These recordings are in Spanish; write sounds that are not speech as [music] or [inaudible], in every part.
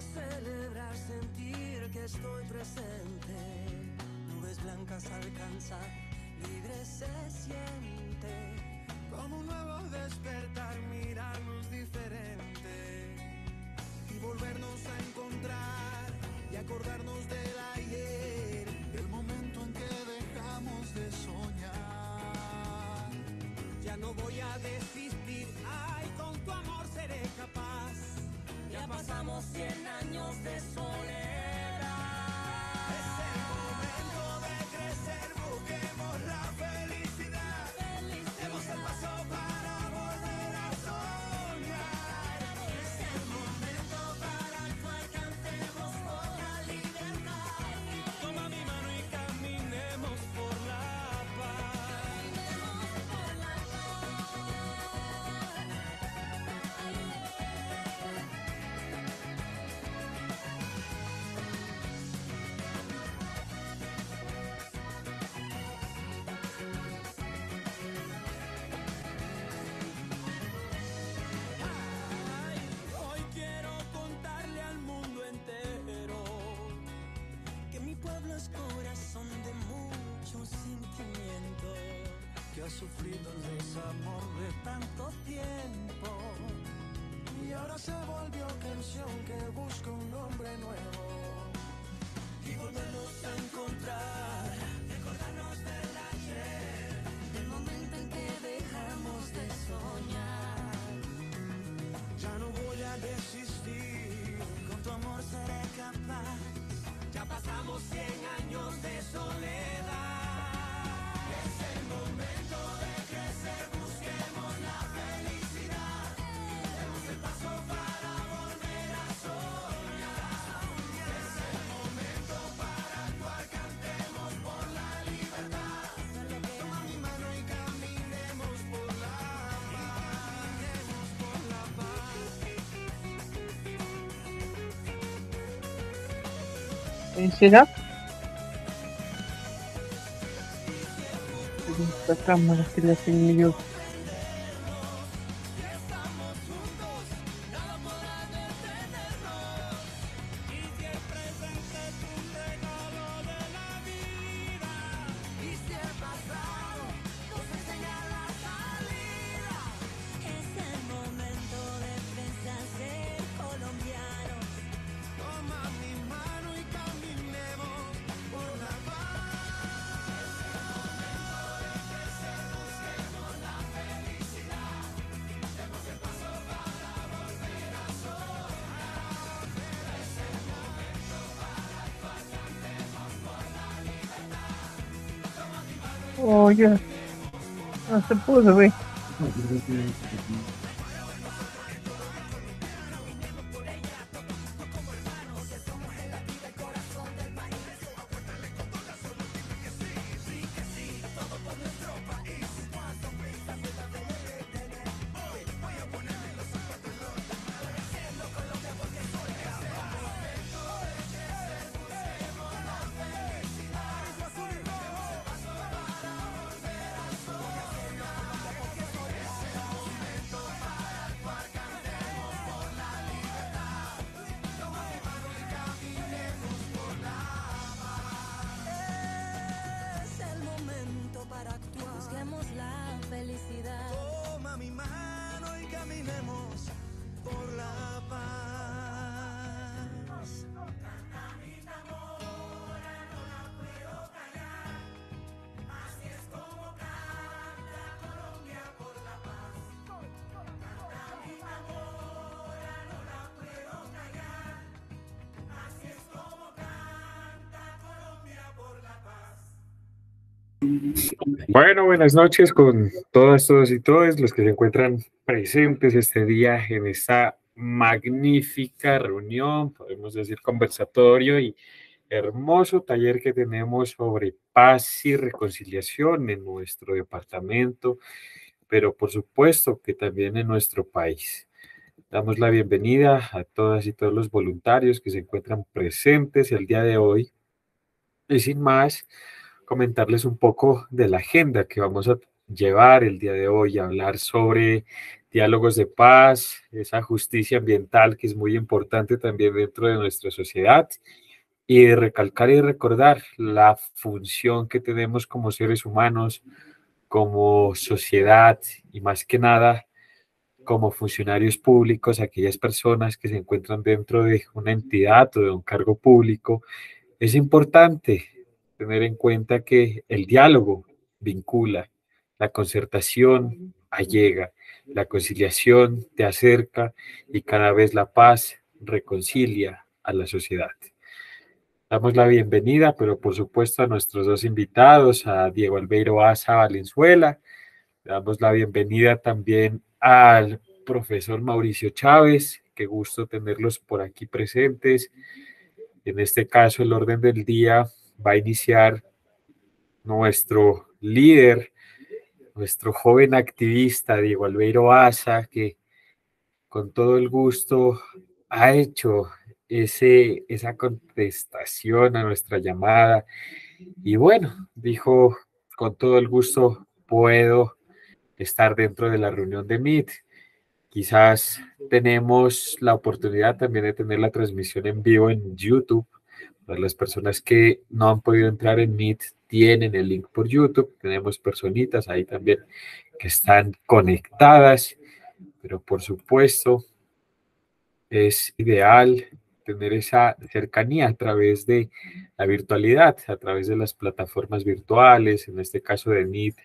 celebrar, sentir que estoy presente. Nubes blancas alcanzan, libre se siente. Como un nuevo despertar, mirarnos diferente. Y volvernos a encontrar y acordarnos del ayer. El momento en que dejamos de soñar. Ya no voy a desistir. Ah. Pasamos 100 años de sol. he sufrido el desamor de tanto tiempo. Y ahora se volvió canción que busca un hombre nuevo. Y volvernos a encontrar, recordarnos del ayer, del momento en que dejamos de soñar. Ya no voy a desistir, con tu amor seré capaz. Ya pasamos cien años de soledad. Finish it up. Потом мы на следующем видео. se puso, güey. Bueno, buenas noches con todas, todos y todos los que se encuentran presentes este día en esta magnífica reunión, podemos decir conversatorio y hermoso taller que tenemos sobre paz y reconciliación en nuestro departamento, pero por supuesto que también en nuestro país. Damos la bienvenida a todas y todos los voluntarios que se encuentran presentes el día de hoy. Y sin más, comentarles un poco de la agenda que vamos a llevar el día de hoy, hablar sobre diálogos de paz, esa justicia ambiental que es muy importante también dentro de nuestra sociedad y recalcar y recordar la función que tenemos como seres humanos, como sociedad y más que nada como funcionarios públicos, aquellas personas que se encuentran dentro de una entidad o de un cargo público. Es importante tener en cuenta que el diálogo vincula, la concertación allega, la conciliación te acerca y cada vez la paz reconcilia a la sociedad. Damos la bienvenida, pero por supuesto a nuestros dos invitados, a Diego Albeiro Asa Valenzuela. Damos la bienvenida también al profesor Mauricio Chávez. Qué gusto tenerlos por aquí presentes. En este caso, el orden del día va a iniciar nuestro líder, nuestro joven activista, Diego Alveiro Asa, que con todo el gusto ha hecho ese, esa contestación a nuestra llamada. Y bueno, dijo, con todo el gusto puedo estar dentro de la reunión de Meet. Quizás tenemos la oportunidad también de tener la transmisión en vivo en YouTube las personas que no han podido entrar en Meet, tienen el link por YouTube. Tenemos personitas ahí también que están conectadas, pero por supuesto es ideal tener esa cercanía a través de la virtualidad, a través de las plataformas virtuales, en este caso de Meet,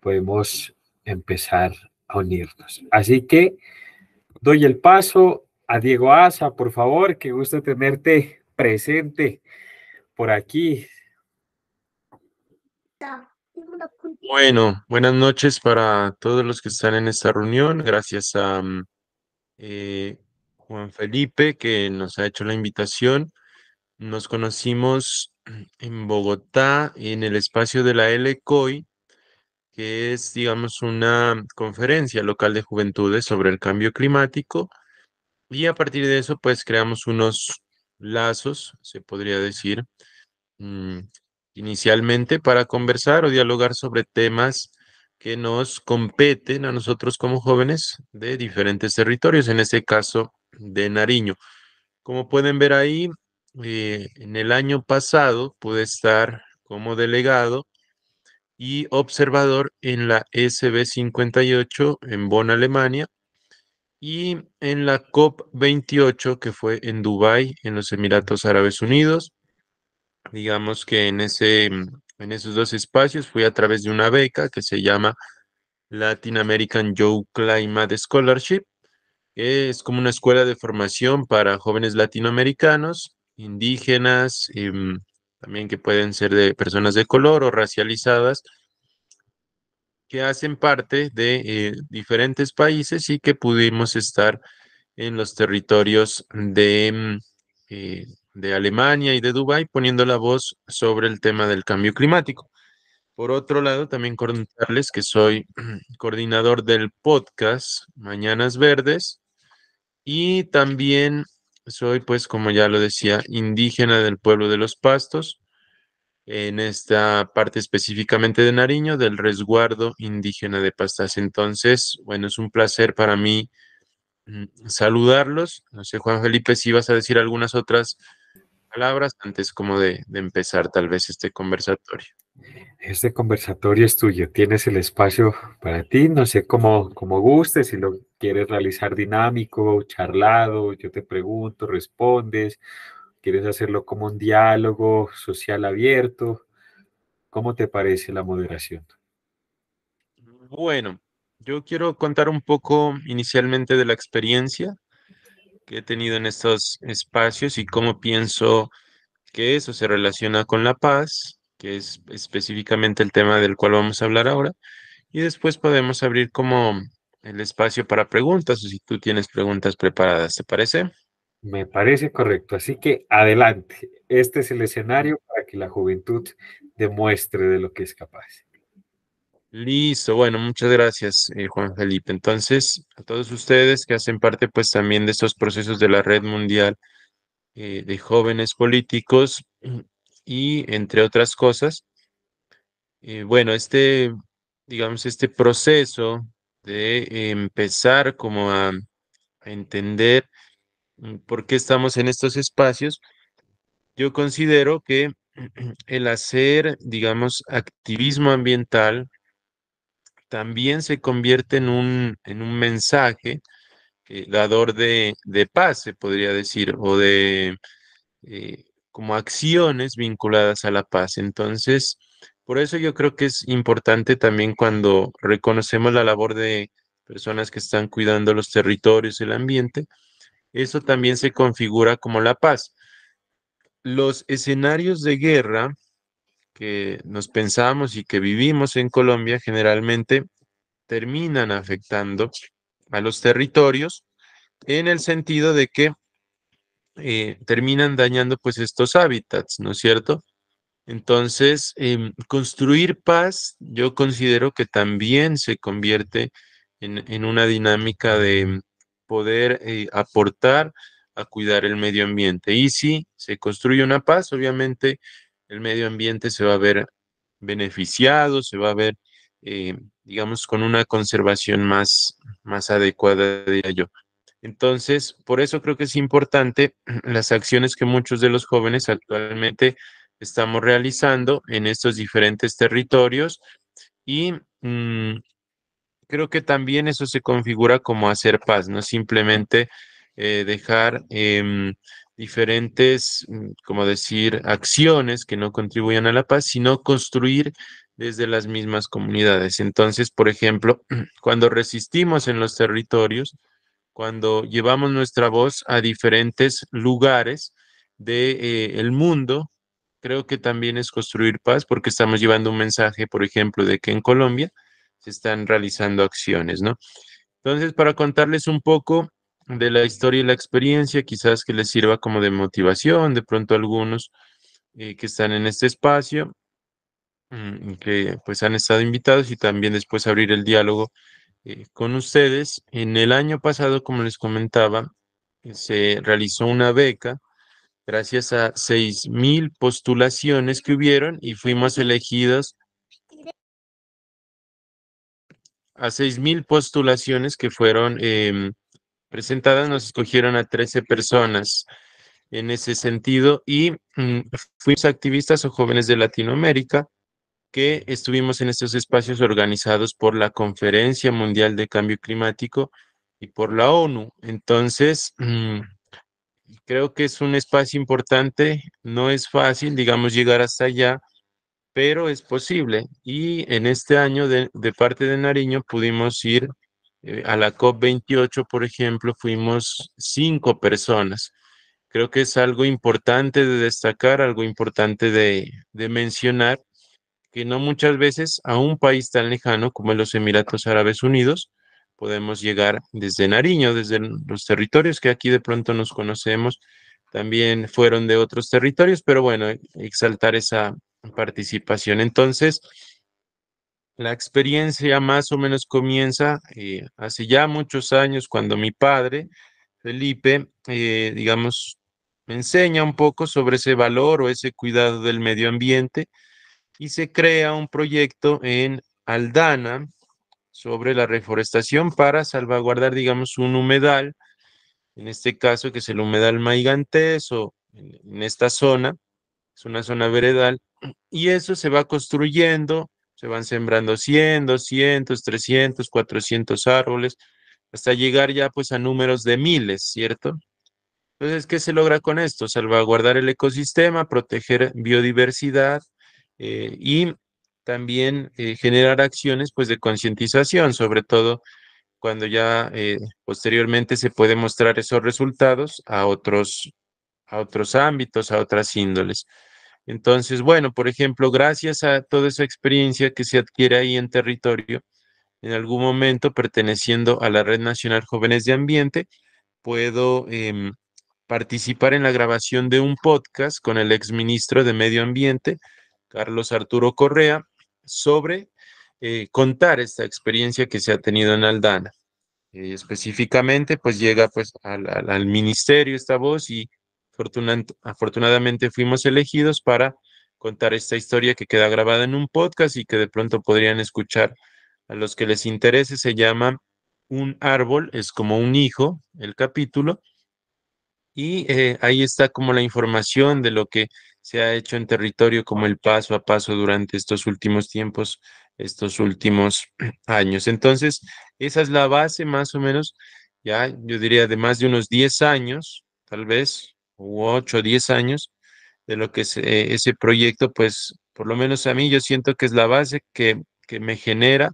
podemos empezar a unirnos. Así que doy el paso a Diego Asa, por favor, que gusta tenerte presente por aquí. Bueno, buenas noches para todos los que están en esta reunión. Gracias a mm, eh, Juan Felipe que nos ha hecho la invitación. Nos conocimos [clears throat] en Bogotá en el espacio de la LCOI, que es, digamos, una conferencia local de juventudes sobre el cambio climático. Y a partir de eso, pues creamos unos lazos, se podría decir, mm, inicialmente para conversar o dialogar sobre temas que nos competen a nosotros como jóvenes de diferentes territorios, en este caso de Nariño. Como pueden ver ahí, eh, en el año pasado pude estar como delegado y observador en la SB58 en Bonn, Alemania, y en la COP28, que fue en Dubái, en los Emiratos Árabes Unidos, digamos que en, ese, en esos dos espacios fui a través de una beca que se llama Latin American Joe Climate Scholarship, que es como una escuela de formación para jóvenes latinoamericanos, indígenas, em, también que pueden ser de personas de color o racializadas, que hacen parte de eh, diferentes países y que pudimos estar en los territorios de, mm, eh, de Alemania y de Dubái poniendo la voz sobre el tema del cambio climático. Por otro lado, también contarles que soy [clears throat] coordinador del podcast Mañanas Verdes y también soy, pues, como ya lo decía, indígena del pueblo de los pastos en esta parte específicamente de Nariño, del resguardo indígena de Pastas. Entonces, bueno, es un placer para mí mm, saludarlos. No sé, Juan Felipe, si vas a decir algunas otras palabras antes como de, empezar tal vez este conversatorio. Este conversatorio es tuyo, tienes el espacio para ti, no sé cómo, cómo gustes, si lo quieres realizar dinámico, charlado, yo te pregunto, respondes, ¿Quieres hacerlo como un diálogo social abierto? ¿Cómo te parece la moderación? Bueno, yo quiero contar un poco inicialmente de la experiencia que he tenido en estos espacios y cómo pienso que eso se relaciona con la paz, que es específicamente el tema del cual vamos a hablar ahora, y después podemos abrir como el espacio para preguntas o si tú tienes preguntas preparadas, ¿te parece? Me parece correcto. Así que adelante. Este es el escenario para que la juventud demuestre de lo que es capaz. Listo, bueno, muchas gracias, eh, Juan Felipe. Entonces, a todos ustedes que hacen parte pues también de estos procesos de la red mundial eh, de jóvenes políticos [clears throat] y entre otras cosas, eh, bueno, este, digamos, este proceso de empezar como a entender Mm, por qué estamos en estos espacios, yo considero que [clears throat] el hacer, digamos, activismo ambiental también se convierte en un, mensaje eh, dador de, paz, se podría decir, o de eh, como acciones vinculadas a la paz. Entonces, por eso yo creo que es importante también cuando reconocemos la labor de personas que están cuidando los territorios, el ambiente, eso también se configura como la paz. Los escenarios de guerra que nos pensamos y que vivimos en Colombia generalmente terminan afectando a los territorios en el sentido de que eh, terminan dañando pues estos hábitats, ¿no es cierto? Entonces, em, construir paz yo considero que también se convierte en una dinámica de, poder eh, aportar a cuidar el medio ambiente. Y si se construye una paz, obviamente el medio ambiente se va a ver beneficiado, se va a ver, eh, digamos, con una conservación más, más adecuada, diría yo. Entonces, por eso creo que es importante [clears throat] las acciones que muchos de los jóvenes actualmente estamos realizando en estos diferentes territorios y mm, creo que también eso se configura como hacer paz, no simplemente eh, dejar em, diferentes, mm, como decir, acciones que no contribuyan a la paz, sino construir desde las mismas comunidades. Entonces, por ejemplo, [clears throat] cuando resistimos en los territorios, cuando llevamos nuestra voz a diferentes lugares del de, eh, el mundo, creo que también es construir paz porque estamos llevando un mensaje, por ejemplo, de que en Colombia están realizando acciones, ¿no? Entonces, para contarles un poco de la historia y la experiencia, quizás que les sirva como de motivación, de pronto algunos eh, que están en este espacio, mm, que pues han estado invitados y también después abrir el diálogo eh, con ustedes. En el año pasado, como les comentaba, se realizó una beca gracias a 6.000 postulaciones que hubieron y fuimos elegidos a 6.000 postulaciones que fueron em, presentadas, nos escogieron a 13 personas en ese sentido y mm, fuimos activistas o jóvenes de Latinoamérica que estuvimos en estos espacios organizados por la Conferencia Mundial de Cambio Climático y por la ONU. Entonces, mm, creo que es un espacio importante, no es fácil, digamos, llegar hasta allá pero es posible. Y en este año de, parte de Nariño pudimos ir eh, a la COP28, por ejemplo, fuimos cinco personas. Creo que es algo importante de destacar, algo importante de, de mencionar, que no muchas veces a un país tan lejano como los Emiratos Árabes Unidos podemos llegar desde Nariño, desde los territorios que aquí de pronto nos conocemos, también fueron de otros territorios, pero bueno, exaltar esa, participación. Entonces, la experiencia más o menos comienza eh, hace ya muchos años cuando mi padre, Felipe, eh, digamos, me enseña un poco sobre ese valor o ese cuidado del medio ambiente y se crea un proyecto en Aldana sobre la reforestación para salvaguardar, digamos, un humedal, en este caso que es el humedal maigantes, o en esta zona, es una zona veredal, y eso se va construyendo, se van sembrando 100, 200, 300, 400 árboles, hasta llegar ya pues a números de miles, ¿cierto? Entonces, ¿qué se logra con esto? Salvaguardar el ecosistema, proteger biodiversidad eh, y también eh, generar acciones pues de concientización, sobre todo cuando ya eh, posteriormente se puede mostrar esos resultados a otros, a otros ámbitos, a otras índoles. Entonces, bueno, por ejemplo, gracias a toda esa experiencia que se adquiere ahí en territorio, en algún momento perteneciendo a la Red Nacional Jóvenes de Ambiente, puedo em, participar en la grabación de un podcast con el exministro de Medio Ambiente, Carlos Arturo Correa, sobre eh, contar esta experiencia que se ha tenido en Aldana. Eh, específicamente, pues llega pues al ministerio esta voz y afortunadamente fuimos elegidos para contar esta historia que queda grabada en un podcast y que de pronto podrían escuchar a los que les interese. Se llama Un árbol, es como un hijo, el capítulo. Y eh, ahí está como la información de lo que se ha hecho en territorio, como el paso a paso durante estos últimos tiempos, estos últimos [clears throat] años. Entonces, esa es la base más o menos, ya yo diría de más de unos 10 años, tal vez, ocho o diez años de lo que es eh, ese proyecto, pues por lo menos a mí yo siento que es la base que, me genera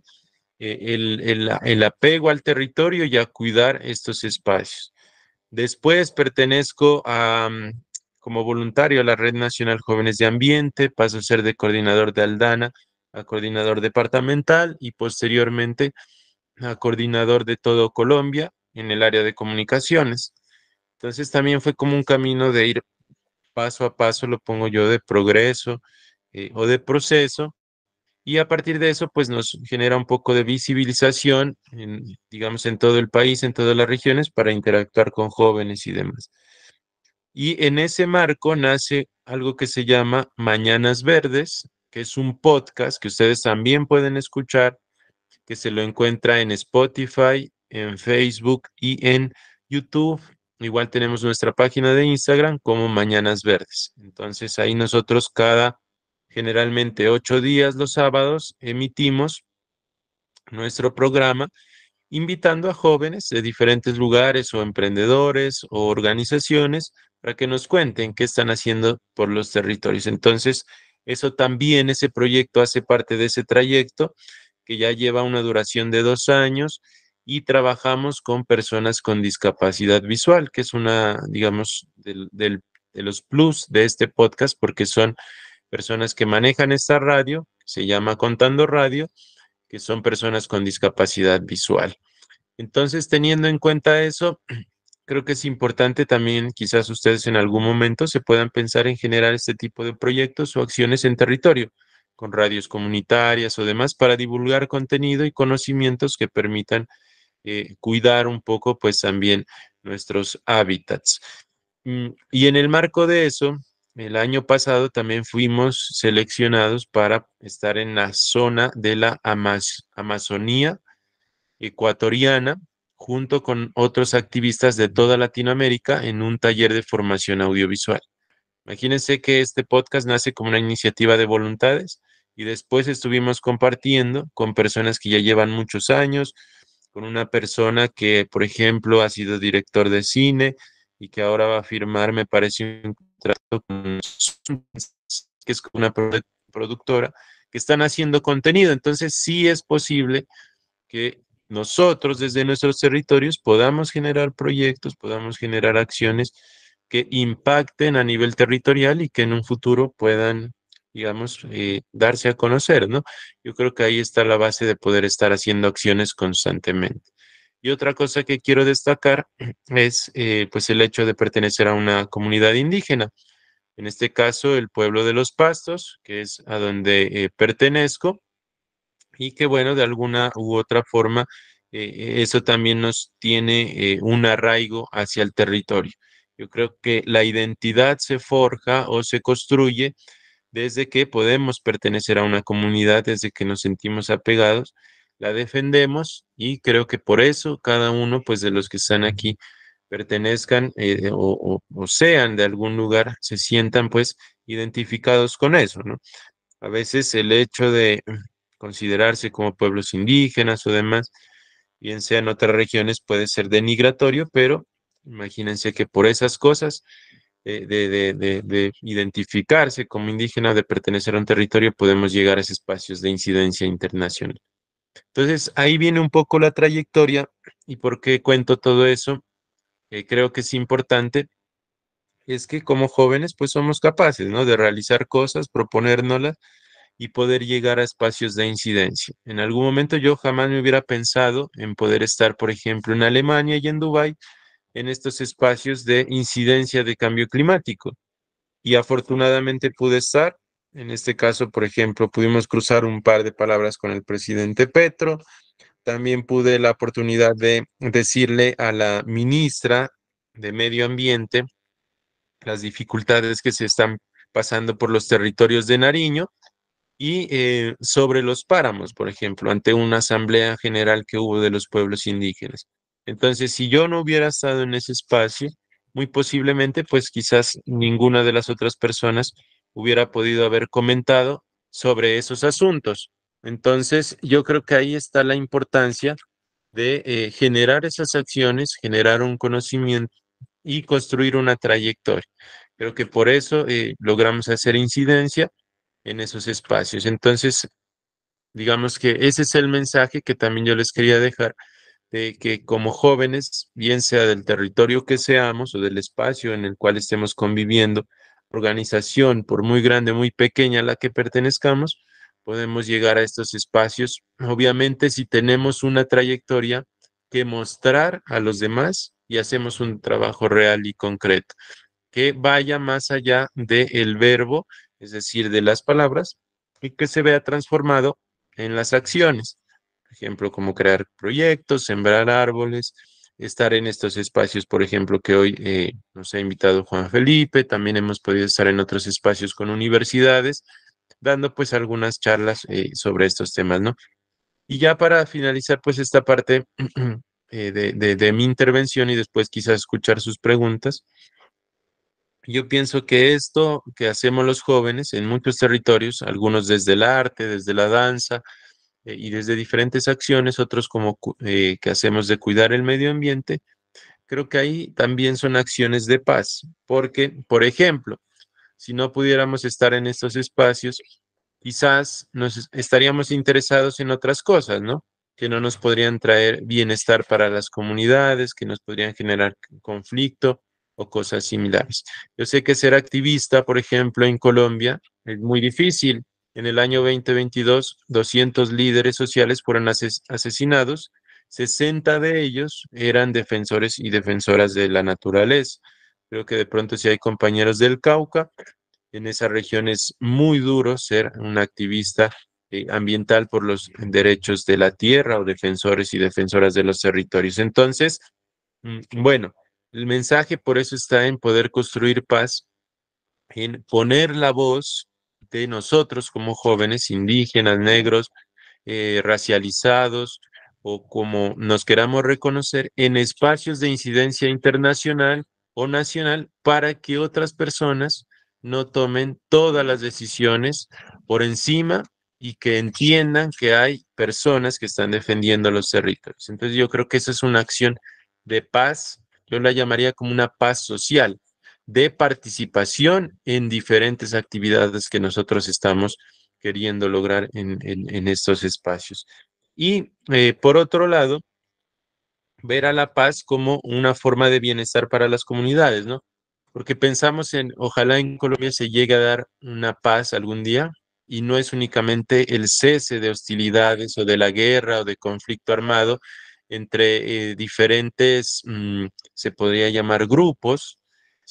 eh, el, apego al territorio y a cuidar estos espacios. Después pertenezco a, mm, como voluntario a la Red Nacional Jóvenes de Ambiente, paso a ser de coordinador de Aldana a coordinador departamental y posteriormente a coordinador de todo Colombia en el área de comunicaciones. Entonces también fue como un camino de ir paso a paso, lo pongo yo, de progreso eh, o de proceso. Y a partir de eso, pues nos genera un poco de visibilización, en, digamos, en todo el país, en todas las regiones, para interactuar con jóvenes y demás. Y en ese marco nace algo que se llama Mañanas Verdes, que es un podcast que ustedes también pueden escuchar, que se lo encuentra en Spotify, en Facebook y en YouTube. Igual tenemos nuestra página de Instagram como Mañanas Verdes. Entonces ahí nosotros cada generalmente ocho días los sábados emitimos nuestro programa invitando a jóvenes de diferentes lugares o emprendedores o organizaciones para que nos cuenten qué están haciendo por los territorios. Entonces, eso también, ese proyecto hace parte de ese trayecto que ya lleva una duración de dos años y trabajamos con personas con discapacidad visual, que es una, digamos, de los plus de este podcast, porque son personas que manejan esta radio, se llama Contando Radio, que son personas con discapacidad visual. Entonces, teniendo en cuenta eso, [clears throat] creo que es importante también, quizás ustedes en algún momento se puedan pensar en generar este tipo de proyectos o acciones en territorio con radios comunitarias o demás para divulgar contenido y conocimientos que permitan eh, cuidar un poco, pues también nuestros hábitats. Mm, y en el marco de eso, el año pasado también fuimos seleccionados para estar en la zona de la Amazonía ecuatoriana, junto con otros activistas de toda Latinoamérica en un taller de formación audiovisual. Imagínense que este podcast nace como una iniciativa de voluntades y después estuvimos compartiendo con personas que ya llevan muchos años, con una persona que, por ejemplo, ha sido director de cine y que ahora va a firmar, me parece, un contrato con [laughs] es una productora, que están haciendo contenido. Entonces, sí es posible que nosotros desde nuestros territorios podamos generar proyectos, podamos generar acciones que impacten a nivel territorial y que en un futuro puedan digamos, eh, darse a conocer, ¿no? Yo creo que ahí está la base de poder estar haciendo acciones constantemente. Y otra cosa que quiero destacar [clears throat] es eh, pues el hecho de pertenecer a una comunidad indígena. En este caso, el pueblo de los pastos, que es a donde eh, pertenezco, y que bueno, de alguna u otra forma, eso también nos tiene un arraigo hacia el territorio. Yo creo que la identidad se forja o se construye desde que podemos pertenecer a una comunidad, desde que nos sentimos apegados, la defendemos y creo que por eso cada uno pues de los que están aquí pertenezcan eh, o, sean de algún lugar, se sientan pues identificados con eso, ¿no? A veces el hecho de considerarse como pueblos indígenas o demás, bien sea en otras regiones, puede ser denigratorio, pero imagínense que por esas cosas eh, de, identificarse como indígena, de pertenecer a un territorio, podemos llegar a esos espacios de incidencia internacional. Entonces, ahí viene un poco la trayectoria y por qué cuento todo eso. creo que es importante, es que como jóvenes, pues somos capaces, ¿no? De realizar cosas, proponérnoslas y poder llegar a espacios de incidencia. En algún momento yo jamás me hubiera pensado en poder estar, por ejemplo, en Alemania y en Dubái, en estos espacios de incidencia de cambio climático. Y afortunadamente pude estar, en este caso, por ejemplo, pudimos cruzar un par de palabras con el presidente Petro, también pude la oportunidad de decirle a la ministra de Medio Ambiente las dificultades que se están pasando por los territorios de Nariño y eh, sobre los páramos, por ejemplo, ante una asamblea general que hubo de los pueblos indígenas. Entonces, si yo no hubiera estado en ese espacio, muy posiblemente, pues quizás ninguna de las otras personas hubiera podido haber comentado sobre esos asuntos. Entonces, yo creo que ahí está la importancia de eh, generar esas acciones, generar un conocimiento y construir una trayectoria. Creo que por eso eh, logramos hacer incidencia en esos espacios. Entonces, digamos que ese es el mensaje que también yo les quería dejar de que como jóvenes, bien sea del territorio que seamos o del espacio en el cual estemos conviviendo, organización, por muy grande, muy pequeña a la que pertenezcamos, podemos llegar a estos espacios. Obviamente, si tenemos una trayectoria que mostrar a los demás y hacemos un trabajo real y concreto, que vaya más allá del verbo, es decir, de las palabras, y que se vea transformado en las acciones ejemplo, como crear proyectos, sembrar árboles, estar en estos espacios, por ejemplo, que hoy eh, nos ha invitado Juan Felipe, también hemos podido estar en otros espacios con universidades, dando pues algunas charlas eh, sobre estos temas, ¿no? Y ya para finalizar pues esta parte [clears throat] eh, de, de, de mi intervención y después quizás escuchar sus preguntas, yo pienso que esto que hacemos los jóvenes en muchos territorios, algunos desde el arte, desde la danza, eh, y desde diferentes acciones, otros como eh, que hacemos de cuidar el medio ambiente, creo que ahí también son acciones de paz, porque, por ejemplo, si no pudiéramos estar en estos espacios, quizás nos estaríamos interesados en otras cosas, ¿no? Que no nos podrían traer bienestar para las comunidades, que nos podrían generar conflicto o cosas similares. Yo sé que ser activista, por ejemplo, en Colombia es muy difícil en el año 2022, 200 líderes sociales fueron asesinados, 60 de ellos eran defensores y defensoras de la naturaleza. Creo que de pronto si hay compañeros del Cauca, en esa región es muy duro ser un activista eh, ambiental por los derechos de la tierra o defensores y defensoras de los territorios. Entonces, mm, bueno, el mensaje por eso está en poder construir paz, en poner la voz nosotros como jóvenes indígenas, negros, eh, racializados o como nos queramos reconocer en espacios de incidencia internacional o nacional para que otras personas no tomen todas las decisiones por encima y que entiendan que hay personas que están defendiendo los territorios. Entonces yo creo que esa es una acción de paz, yo la llamaría como una paz social, de participación en diferentes actividades que nosotros estamos queriendo lograr en, estos espacios. Y eh, por otro lado, ver a la paz como una forma de bienestar para las comunidades, ¿no? Porque pensamos en, ojalá en Colombia se llegue a dar una paz algún día y no es únicamente el cese de hostilidades o de la guerra o de conflicto armado entre eh, diferentes, mm, se podría llamar grupos,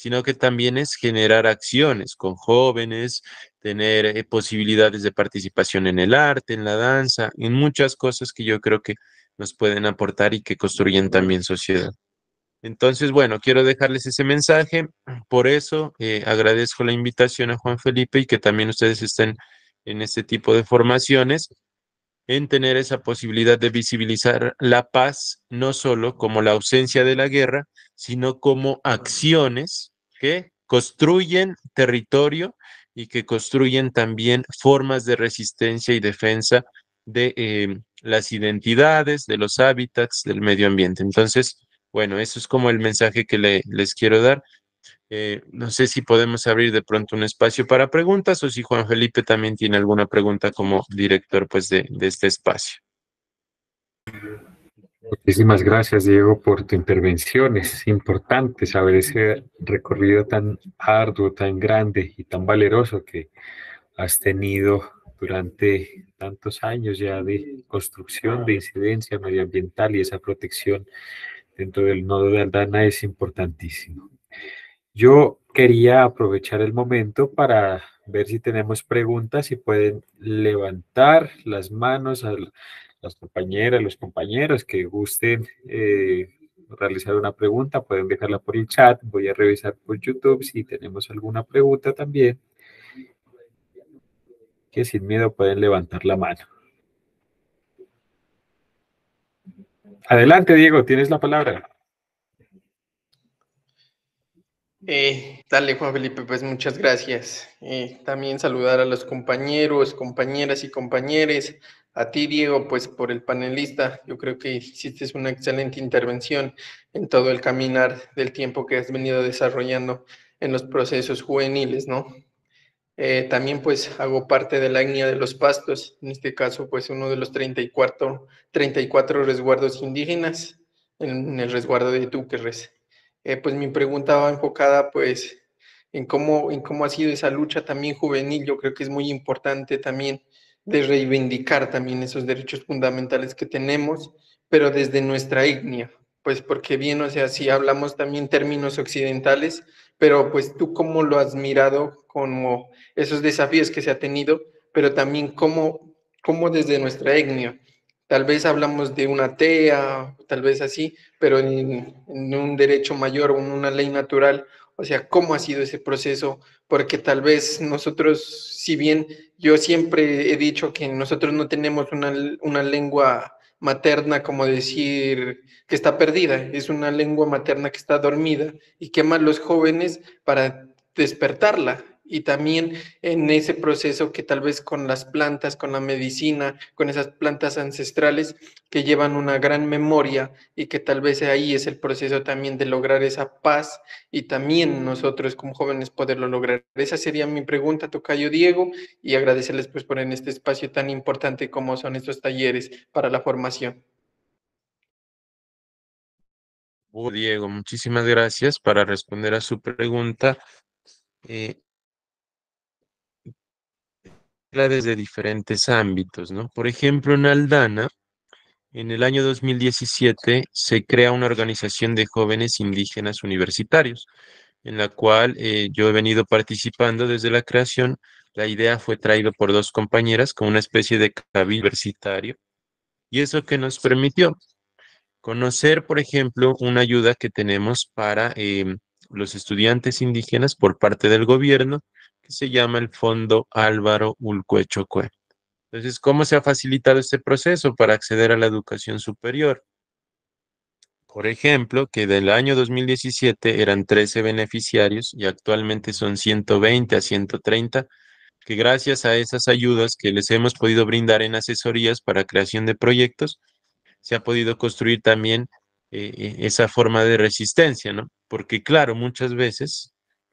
sino que también es generar acciones con jóvenes, tener eh, posibilidades de participación en el arte, en la danza, en muchas cosas que yo creo que nos pueden aportar y que construyen también sociedad. Entonces, bueno, quiero dejarles ese mensaje. Por eso eh, agradezco la invitación a Juan Felipe y que también ustedes estén en este tipo de formaciones, en tener esa posibilidad de visibilizar la paz no solo como la ausencia de la guerra, sino como acciones que construyen territorio y que construyen también formas de resistencia y defensa de eh, las identidades, de los hábitats, del medio ambiente. Entonces, bueno, eso es como el mensaje que les quiero dar. Eh, no sé si podemos abrir de pronto un espacio para preguntas o si Juan Felipe también tiene alguna pregunta como director pues, de, de este espacio. Muchísimas gracias, Diego, por tu intervención. Es importante saber ese recorrido tan arduo, tan grande y tan valeroso que has tenido durante tantos años ya de construcción de incidencia medioambiental y esa protección dentro del nodo de Aldana es importantísimo. Yo quería aprovechar el momento para ver si tenemos preguntas, si pueden levantar las manos al, las compañeras, los compañeros que gusten eh, realizar una pregunta, pueden dejarla por el chat. Voy a revisar por YouTube si tenemos alguna pregunta también. Que sin miedo pueden levantar la mano. Adelante, Diego, tienes la palabra. Eh, dale, Juan Felipe, pues muchas gracias. Eh, también saludar a los compañeros, compañeras y compañeres, a ti, Diego, pues por el panelista. Yo creo que hiciste una excelente intervención en todo el caminar del tiempo que has venido desarrollando en los procesos juveniles, ¿no? Eh, también pues hago parte de la etnia de los pastos, en este caso pues uno de los 34, 34 resguardos indígenas en, en el resguardo de Túquerres. Eh, pues mi pregunta va enfocada pues en cómo, en cómo ha sido esa lucha también juvenil. Yo creo que es muy importante también de reivindicar también esos derechos fundamentales que tenemos, pero desde nuestra etnia, pues porque bien, o sea, si hablamos también términos occidentales, pero pues tú cómo lo has mirado como esos desafíos que se ha tenido, pero también cómo, cómo desde nuestra etnia, Tal vez hablamos de una TEA, tal vez así, pero en, un derecho mayor o en una ley natural, o sea, cómo ha sido ese proceso, porque tal vez nosotros, si bien yo siempre he dicho que nosotros no tenemos una, una lengua materna, como decir, que está perdida, es una lengua materna que está dormida, y qué más los jóvenes para despertarla, y también en ese proceso que tal vez con las plantas, con la medicina, con esas plantas ancestrales que llevan una gran memoria y que tal vez ahí es el proceso también de lograr esa paz y también nosotros como jóvenes poderlo lograr. Esa sería mi pregunta, Tocayo Diego, y agradecerles pues por en este espacio tan importante como son estos talleres para la formación. Diego, muchísimas gracias para responder a su pregunta. Eh, desde diferentes ámbitos, ¿no? Por ejemplo, en Aldana, en el año 2017 se crea una organización de jóvenes indígenas universitarios, en la cual eh, yo he venido participando desde la creación. La idea fue traída por dos compañeras con una especie de cabildo universitario. Y eso que nos permitió conocer, por ejemplo, una ayuda que tenemos para eh, los estudiantes indígenas por parte del gobierno se llama el Fondo Álvaro Ulcuechocue. Entonces, ¿cómo se ha facilitado este proceso para acceder a la educación superior? Por ejemplo, que del año 2017 eran 13 beneficiarios y actualmente son 120 a 130, que gracias a esas ayudas que les hemos podido brindar en asesorías para creación de proyectos, se ha podido construir también eh, eh, esa forma de resistencia, ¿no? Porque claro, muchas veces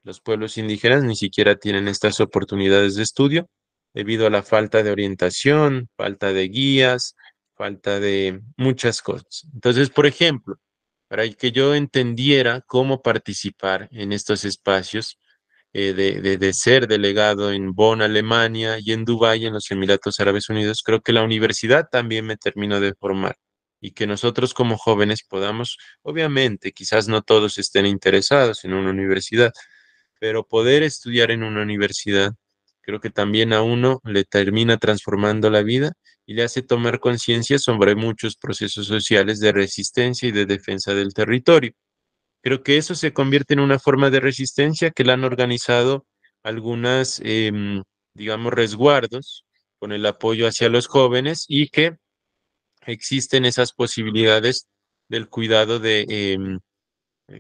los pueblos indígenas ni siquiera tienen estas oportunidades de estudio debido a la falta de orientación, falta de guías, falta de muchas cosas. Entonces, por ejemplo, para que yo entendiera cómo participar en estos espacios, eh, de, de, ser delegado en Bonn, Alemania, y en Dubái, en los Emiratos Árabes Unidos, creo que la universidad también me terminó de formar y que nosotros como jóvenes podamos, obviamente, quizás no todos estén interesados en una universidad, pero poder estudiar en una universidad creo que también a uno le termina transformando la vida y le hace tomar conciencia sobre muchos procesos sociales de resistencia y de defensa del territorio. Creo que eso se convierte en una forma de resistencia que la han organizado algunas, em, digamos, resguardos con el apoyo hacia los jóvenes y que existen esas posibilidades del cuidado de, em,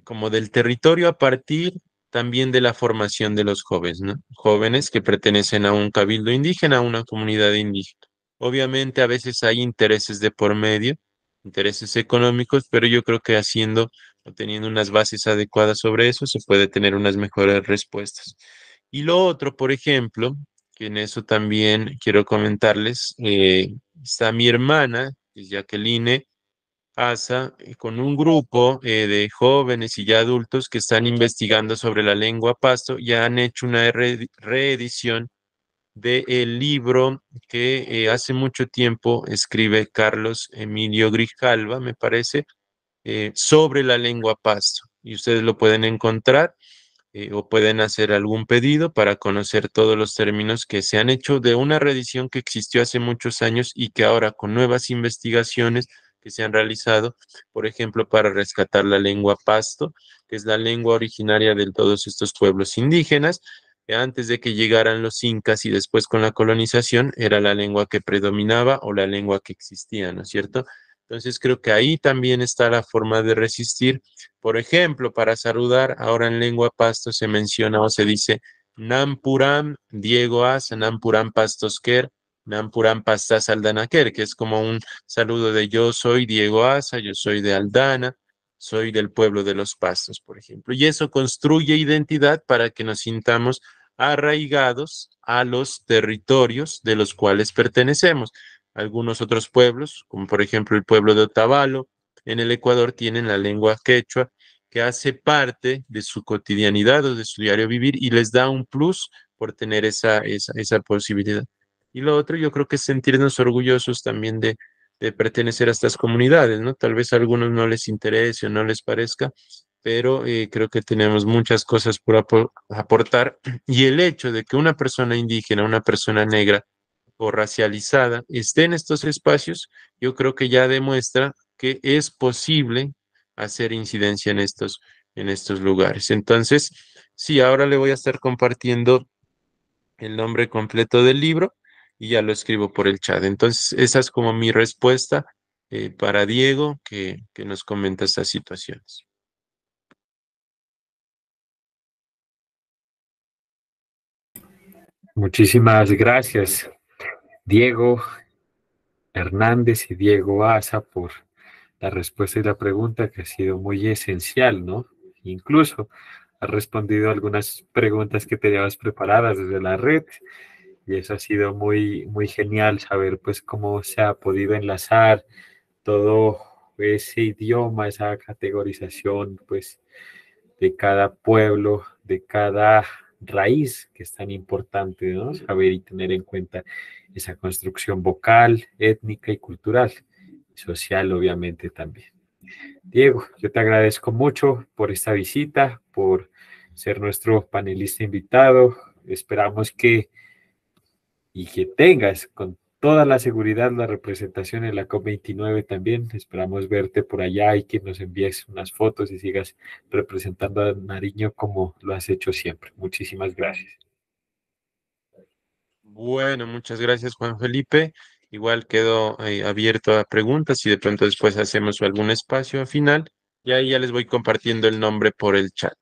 como del territorio a partir también de la formación de los jóvenes, ¿no? jóvenes que pertenecen a un cabildo indígena, a una comunidad indígena. Obviamente a veces hay intereses de por medio, intereses económicos, pero yo creo que haciendo o teniendo unas bases adecuadas sobre eso se puede tener unas mejores respuestas. Y lo otro, por ejemplo, que en eso también quiero comentarles, eh, está mi hermana, que es Jacqueline, ASA eh, con un grupo eh, de jóvenes y ya adultos que están investigando sobre la lengua pasto ya han hecho una reedición del el libro que eh, hace mucho tiempo escribe Carlos Emilio Grijalva, me parece, sobre la lengua pasto. Y ustedes lo pueden encontrar o pueden hacer algún pedido para conocer todos los términos que se han hecho de una reedición que existió hace muchos años y que ahora con nuevas investigaciones que se han realizado, por ejemplo, para rescatar la lengua pasto, que es la lengua originaria de todos estos pueblos indígenas. que Antes de que llegaran los incas y después con la colonización, era la lengua que predominaba o la lengua que existía, ¿no es cierto? Entonces creo que ahí también está la forma de resistir. Por ejemplo, para saludar, ahora en lengua pasto se menciona o se dice Nampuram, Diego As, Nampuram pastosker Nampuram Pastas Aldanaker, que es como un saludo de yo soy Diego Asa, yo soy de Aldana, soy del pueblo de los pastos, por ejemplo. Y eso construye identidad para que nos sintamos arraigados a los territorios de los cuales pertenecemos. Algunos otros pueblos, como por ejemplo el pueblo de Otavalo, en el Ecuador tienen la lengua quechua que hace parte de su cotidianidad o de su diario vivir y les da un plus por tener esa, esa posibilidad. Y lo otro, yo creo que es sentirnos orgullosos también de, pertenecer a estas comunidades, ¿no? Tal vez a algunos no les interese o no les parezca, pero eh, creo que tenemos muchas cosas por aportar [clears throat] y el hecho de que una persona indígena, una persona negra o racializada esté en estos espacios, yo creo que ya demuestra que es posible hacer incidencia en estos, en estos lugares. Entonces, sí, ahora le voy a estar compartiendo el nombre completo del libro y ya lo escribo por el chat. Entonces, esa es como mi respuesta eh, para Diego, que, que nos comenta estas situaciones. Muchísimas gracias, Diego Hernández y Diego Asa, por la respuesta y la pregunta que ha sido muy esencial, ¿no? Incluso ha respondido algunas preguntas que tenías preparadas desde la red y eso ha sido muy, muy genial saber pues cómo se ha podido enlazar todo ese idioma, esa categorización pues de cada pueblo, de cada raíz que es tan importante, ¿no? Saber y tener en cuenta esa construcción vocal, étnica y cultural, social obviamente también. Diego, yo te agradezco mucho por esta visita, por ser nuestro panelista invitado. Esperamos que y que tengas con toda la seguridad la representación en la COP29 también. Esperamos verte por allá y que nos envíes unas fotos y sigas representando a Nariño como lo has hecho siempre. Muchísimas gracias. Bueno, muchas gracias Juan Felipe. Igual quedo eh, abierto a preguntas y de pronto después hacemos algún espacio al final y ahí ya les voy compartiendo el nombre por el chat.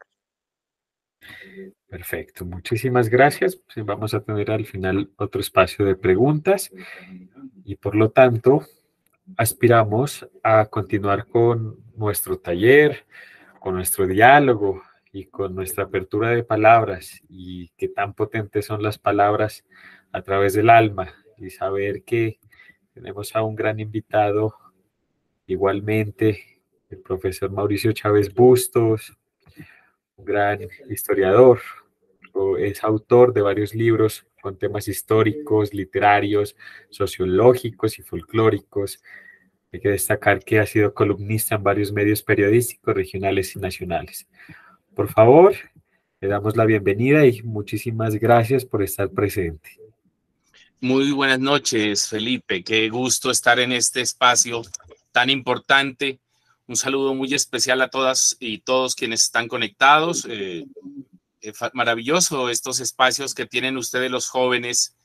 Perfecto, muchísimas gracias. Pues, vamos a tener al final otro espacio de preguntas y por lo tanto aspiramos a continuar con nuestro taller, con nuestro diálogo y con nuestra apertura de palabras y qué tan potentes son las palabras a través del alma y saber que tenemos a un gran invitado igualmente, el profesor Mauricio Chávez Bustos, un gran historiador, es autor de varios libros con temas históricos, literarios, sociológicos y folclóricos. Hay que destacar que ha sido columnista en varios medios periodísticos regionales y nacionales. Por favor, le damos la bienvenida y muchísimas gracias por estar presente. Muy buenas noches, Felipe. Qué gusto estar en este espacio tan importante un saludo muy especial a todas y todos quienes están conectados. es eh, eh, maravilloso estos espacios que tienen ustedes los jóvenes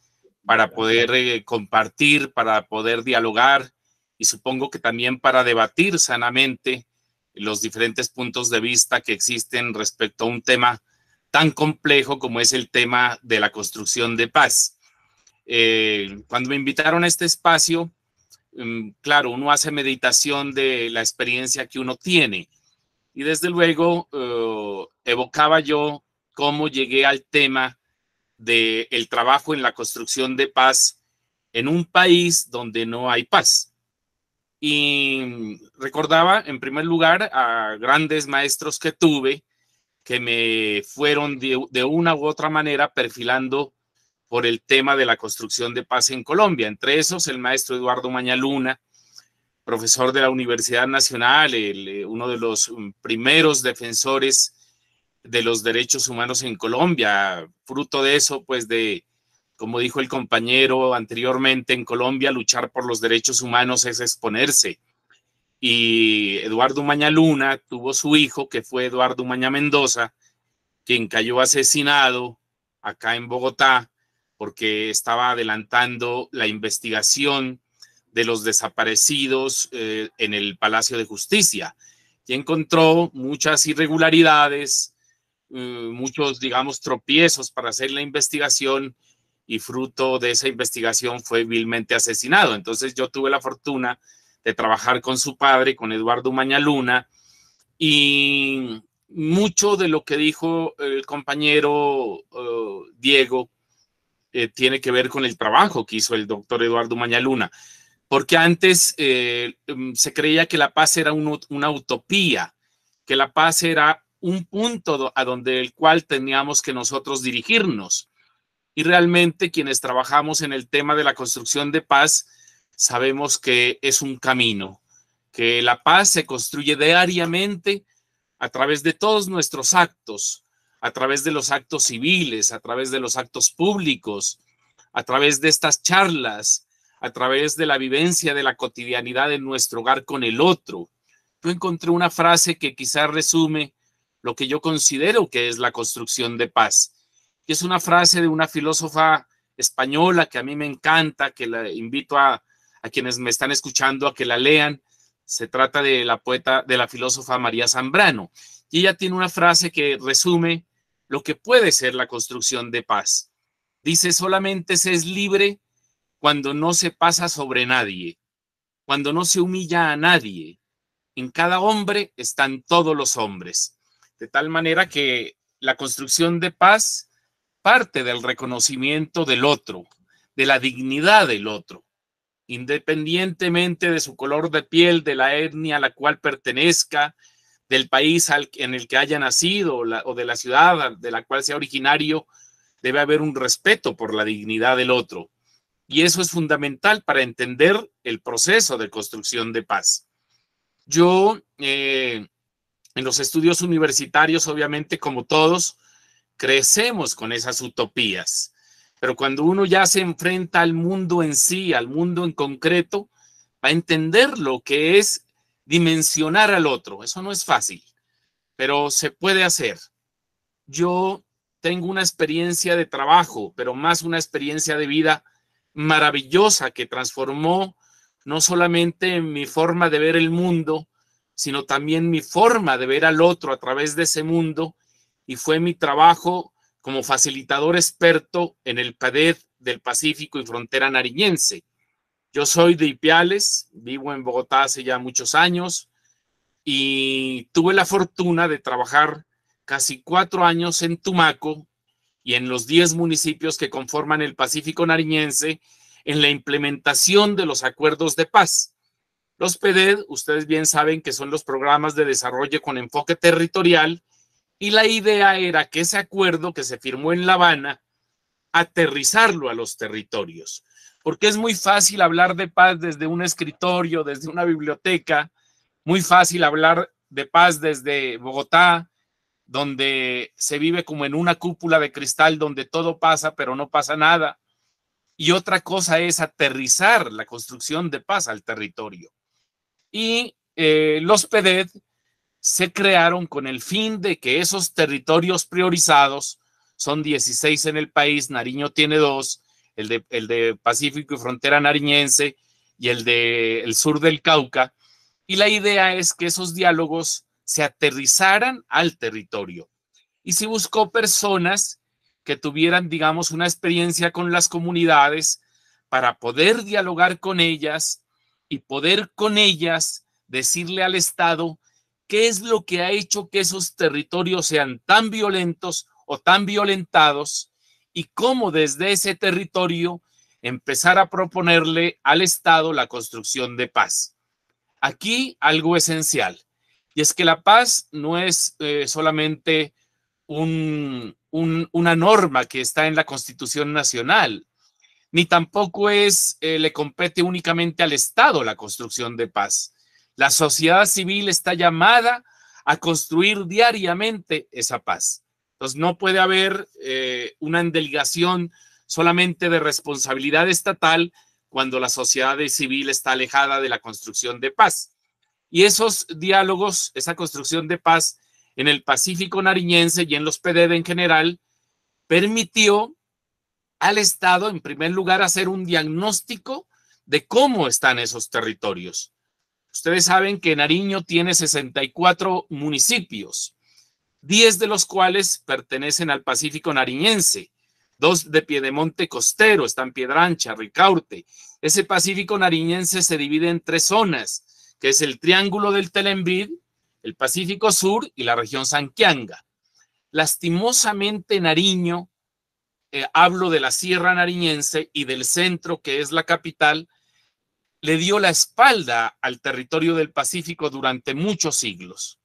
para poder eh, compartir, para poder dialogar y supongo que también para debatir sanamente los diferentes puntos de vista que existen respecto a un tema tan complejo como es el tema de la construcción de paz. cuando me invitaron a este espacio, Mm, claro, uno hace meditación de la experiencia que uno tiene. Y desde luego eh, evocaba yo cómo llegué al tema del el trabajo en la construcción de paz en un país donde no hay paz. Y recordaba, en primer lugar, a grandes maestros que tuve que me fueron de una u otra manera perfilando por el tema de la construcción de paz en Colombia. Entre esos, el maestro Eduardo Mañaluna, profesor de la Universidad Nacional, eh, uno de los mm, primeros defensores de los derechos humanos en Colombia, fruto de eso, pues de, como dijo el compañero anteriormente, en Colombia luchar por los derechos humanos es exponerse. Y Eduardo Mañaluna tuvo su hijo, que fue Eduardo Maña Mendoza, quien cayó asesinado acá en Bogotá porque estaba adelantando la investigación de los desaparecidos eh, en el Palacio de Justicia y encontró muchas irregularidades, eh, muchos, digamos, tropiezos para hacer la investigación y fruto de esa investigación fue vilmente asesinado. Entonces yo tuve la fortuna de trabajar con su padre, con Eduardo Mañaluna, y mucho de lo que dijo el compañero eh, Diego eh, tiene que ver con el trabajo que hizo el doctor Eduardo Mañaluna, porque antes eh, em, se creía que la paz era una utopía, que la paz era un punto a donde el cual teníamos que nosotros dirigirnos. Y realmente quienes trabajamos en el tema de la construcción de paz sabemos que es un camino, que la paz se construye diariamente a través de todos nuestros actos, a través de los actos civiles, a través de los actos públicos, a través de estas charlas, a través de la vivencia de la cotidianidad en nuestro hogar con el otro. Yo encontré una frase que quizás resume lo que yo considero que es la construcción de paz. Y es una frase de una filósofa española que a mí me encanta, que la invito a, a quienes me están escuchando a que la lean. Se trata de la poeta, de la filósofa María Zambrano. Y ella tiene una frase que resume lo que puede ser la construcción de paz. Dice, solamente se es libre cuando no se pasa sobre nadie, cuando no se humilla a nadie. En cada hombre están todos los hombres. De tal manera que la construcción de paz parte del reconocimiento del otro, de la dignidad del otro, independientemente de su color de piel, de la etnia a la cual pertenezca, del país en el que haya nacido o de la ciudad de la cual sea originario, debe haber un respeto por la dignidad del otro. Y eso es fundamental para entender el proceso de construcción de paz. Yo, eh, en los estudios universitarios, obviamente, como todos, crecemos con esas utopías. Pero cuando uno ya se enfrenta al mundo en sí, al mundo en concreto, va a entender lo que es dimensionar al otro. Eso no es fácil, pero se puede hacer. Yo tengo una experiencia de trabajo, pero más una experiencia de vida maravillosa que transformó no solamente mi forma de ver el mundo, sino también mi forma de ver al otro a través de ese mundo y fue mi trabajo como facilitador experto en el PADED del Pacífico y Frontera Nariñense. Yo soy de Ipiales, vivo en Bogotá hace ya muchos años y tuve la fortuna de trabajar casi cuatro años en Tumaco y en los diez municipios que conforman el Pacífico Nariñense en la implementación de los acuerdos de paz. Los PEDED, e ustedes bien saben que son los programas de desarrollo con enfoque territorial y la idea era que ese acuerdo que se firmó en La Habana, aterrizarlo a los territorios porque es muy fácil hablar de paz desde un escritorio, desde una biblioteca, muy fácil hablar de paz desde Bogotá, donde se vive como en una cúpula de cristal donde todo pasa, pero no pasa nada. Y otra cosa es aterrizar la construcción de paz al territorio. Y eh, los PEDED e se crearon con el fin de que esos territorios priorizados, son 16 en el país, Nariño tiene dos, el de, el de Pacífico y Frontera Nariñense y el de el sur del Cauca. Y la idea es que esos diálogos se aterrizaran al territorio. Y si buscó personas que tuvieran, digamos, una experiencia con las comunidades para poder dialogar con ellas y poder con ellas decirle al Estado qué es lo que ha hecho que esos territorios sean tan violentos o tan violentados y cómo desde ese territorio empezar a proponerle al Estado la construcción de paz. Aquí algo esencial, y es que la paz no es eh, solamente una norma que está en la Constitución Nacional, ni tampoco es, eh, le compete únicamente al Estado la construcción de paz. La sociedad civil está llamada a construir diariamente esa paz. Entonces, no puede haber eh, una delegación solamente de responsabilidad estatal cuando la sociedad civil está alejada de la construcción de paz. Y esos diálogos, esa construcción de paz en el Pacífico nariñense y en los PDD en general, permitió al Estado, en primer lugar, hacer un diagnóstico de cómo están esos territorios. Ustedes saben que Nariño tiene 64 municipios diez de los cuales pertenecen al Pacífico Nariñense, dos de Piedemonte Costero, están Piedrancha, Ricaurte. Ese Pacífico Nariñense se divide en tres zonas, que es el Triángulo del Telenvid, el Pacífico Sur y la región Sanquianga. Lastimosamente, Nariño, eh, hablo de la Sierra Nariñense y del centro, que es la capital, le dio la espalda al territorio del Pacífico durante muchos siglos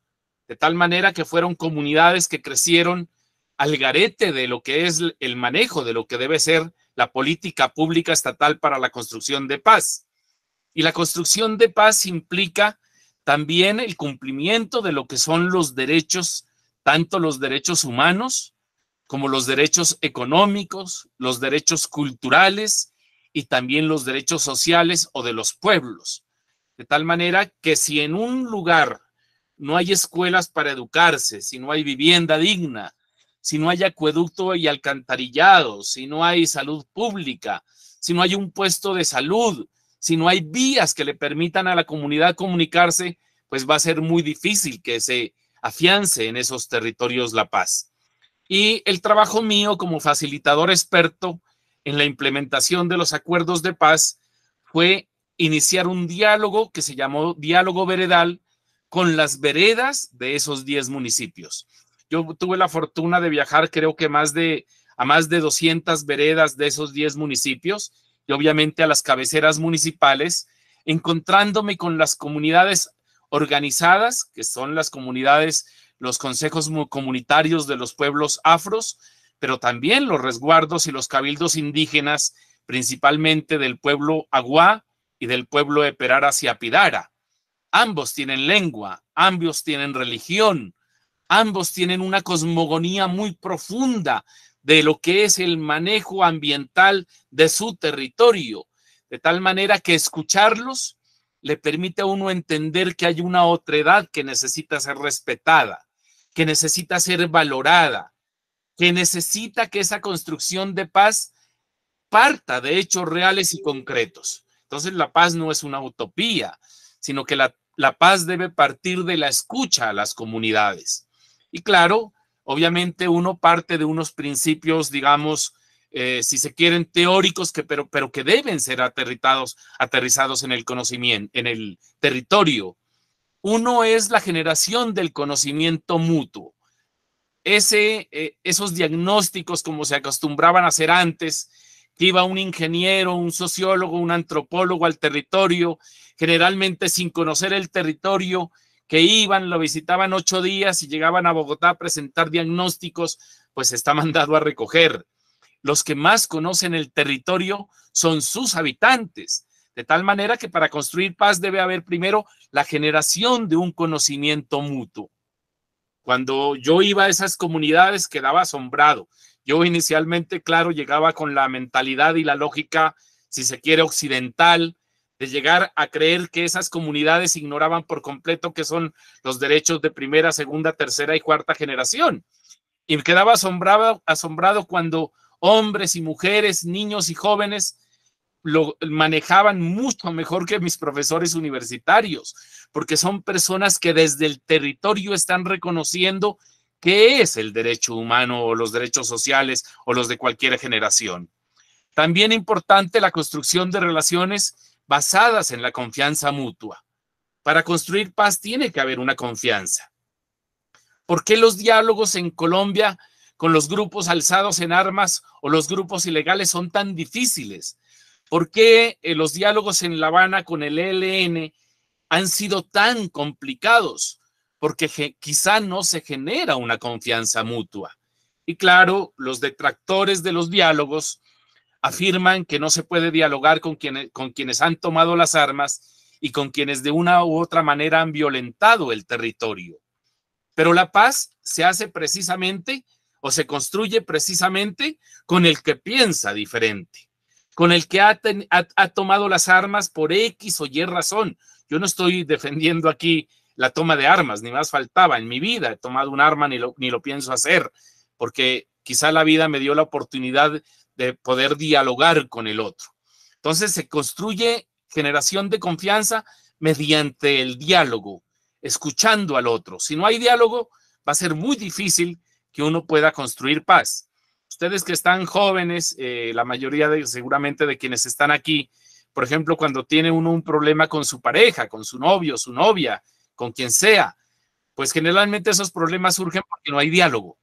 de tal manera que fueron comunidades que crecieron al garete de lo que es el manejo, de lo que debe ser la política pública estatal para la construcción de paz. Y la construcción de paz implica también el cumplimiento de lo que son los derechos, tanto los derechos humanos como los derechos económicos, los derechos culturales y también los derechos sociales o de los pueblos. De tal manera que si en un lugar no hay escuelas para educarse, si no hay vivienda digna, si no hay acueducto y alcantarillado, si no hay salud pública, si no hay un puesto de salud, si no hay vías que le permitan a la comunidad comunicarse, pues va a ser muy difícil que se afiance en esos territorios la paz. Y el trabajo mío como facilitador experto en la implementación de los acuerdos de paz fue iniciar un diálogo que se llamó diálogo veredal con las veredas de esos 10 municipios. Yo tuve la fortuna de viajar creo que a más de 200 veredas de esos 10 municipios y obviamente a las cabeceras municipales, encontrándome con las comunidades organizadas, que son las comunidades, los consejos comunitarios de los pueblos afros, pero también los resguardos y los cabildos indígenas, principalmente del pueblo Aguá y del pueblo Eperara Pidara. Ambos tienen lengua, ambos tienen religión, ambos tienen una cosmogonía muy profunda de lo que es el manejo ambiental de su territorio, de tal manera que escucharlos le permite a uno entender que hay una otra edad que necesita ser respetada, que necesita ser valorada, que necesita que esa construcción de paz parta de hechos reales y concretos. Entonces la paz no es una utopía, sino que la, paz debe partir de la escucha a las comunidades. Y claro, obviamente uno parte de unos principios, digamos, eh, si se quieren, teóricos, que, pero, que deben ser aterrizados, aterrizados en el conocimiento, en el territorio. Uno es la generación del conocimiento mutuo. Ese, eh, esos diagnósticos como se acostumbraban a hacer antes, iba un ingeniero, un sociólogo, un antropólogo al territorio, generalmente sin conocer el territorio, que iban, lo visitaban ocho días y llegaban a Bogotá a presentar diagnósticos, pues está mandado a recoger. Los que más conocen el territorio son sus habitantes, de tal manera que para construir paz debe haber primero la generación de un conocimiento mutuo. Cuando yo iba a esas comunidades quedaba asombrado. Yo inicialmente, claro, llegaba con la mentalidad y la lógica, si se quiere, occidental, de llegar a creer que esas comunidades ignoraban por completo que son los derechos de primera, segunda, tercera y cuarta generación. Y me quedaba asombrado, asombrado cuando hombres y mujeres, niños y jóvenes lo manejaban mucho mejor que mis profesores universitarios, porque son personas que desde el territorio están reconociendo qué es el derecho humano o los derechos sociales o los de cualquier generación. También importante la construcción de relaciones basadas en la confianza mutua. Para construir paz tiene que haber una confianza. ¿Por qué los diálogos en Colombia con los grupos alzados en armas o los grupos ilegales son tan difíciles? ¿Por qué eh, los diálogos en La Habana con el ELN han sido tan complicados? porque quizá no se genera una confianza mutua. Y claro, los detractores de los diálogos afirman que no se puede dialogar con quienes, con quienes han tomado las armas y con quienes de una u otra manera han violentado el territorio. Pero la paz se hace precisamente o se construye precisamente con el que piensa diferente, con el que ha, ha tomado las armas por X o Y razón. Yo no estoy defendiendo aquí la toma de armas, ni más faltaba. En mi vida he tomado un arma, ni lo, ni lo pienso hacer, porque quizá la vida me dio la oportunidad de poder dialogar con el otro. Entonces se construye generación de confianza mediante el diálogo, escuchando al otro. Si no hay diálogo, va a ser muy difícil que uno pueda construir paz. Ustedes que están jóvenes, eh, la mayoría de seguramente de quienes están aquí, por ejemplo, cuando tiene uno un problema con su pareja, con su novio, su novia, con quien sea, pues generalmente esos problemas surgen porque no hay diálogo.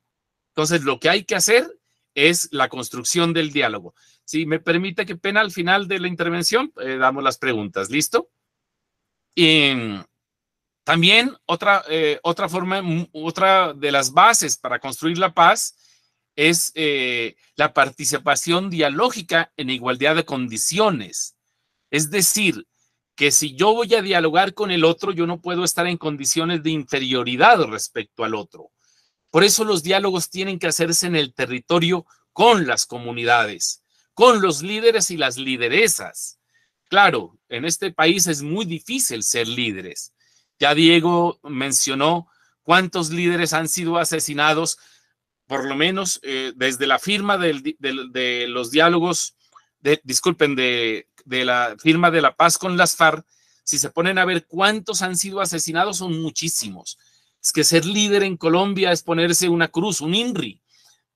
Entonces, lo que hay que hacer es la construcción del diálogo. Si me permite, que pena, al final de la intervención eh, damos las preguntas, ¿listo? Y, también otra, eh, otra forma, mm, otra de las bases para construir la paz es eh, la participación dialógica en igualdad de condiciones. Es decir, que si yo voy a dialogar con el otro, yo no puedo estar en condiciones de inferioridad respecto al otro. Por eso los diálogos tienen que hacerse en el territorio con las comunidades, con los líderes y las lideresas. Claro, en este país es muy difícil ser líderes. Ya Diego mencionó cuántos líderes han sido asesinados, por lo menos eh, desde la firma de los diálogos, de, disculpen, de, de la firma de la paz con las FARC, si se ponen a ver cuántos han sido asesinados, son muchísimos. Es que ser líder en Colombia es ponerse una cruz, un INRI,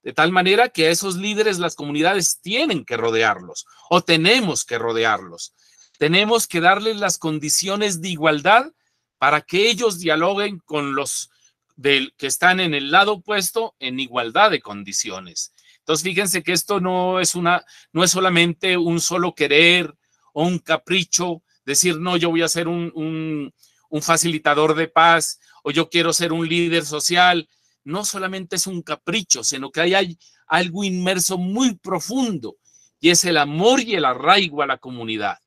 de tal manera que a esos líderes las comunidades tienen que rodearlos o tenemos que rodearlos. Tenemos que darles las condiciones de igualdad para que ellos dialoguen con los que están en el lado opuesto en igualdad de condiciones. Entonces, fíjense que esto no es una, no es solamente un solo querer un capricho, decir, no, yo voy a ser un, facilitador de paz o yo quiero ser un líder social. No solamente es un capricho, sino que hay algo inmerso muy profundo y es el amor y el arraigo a la comunidad.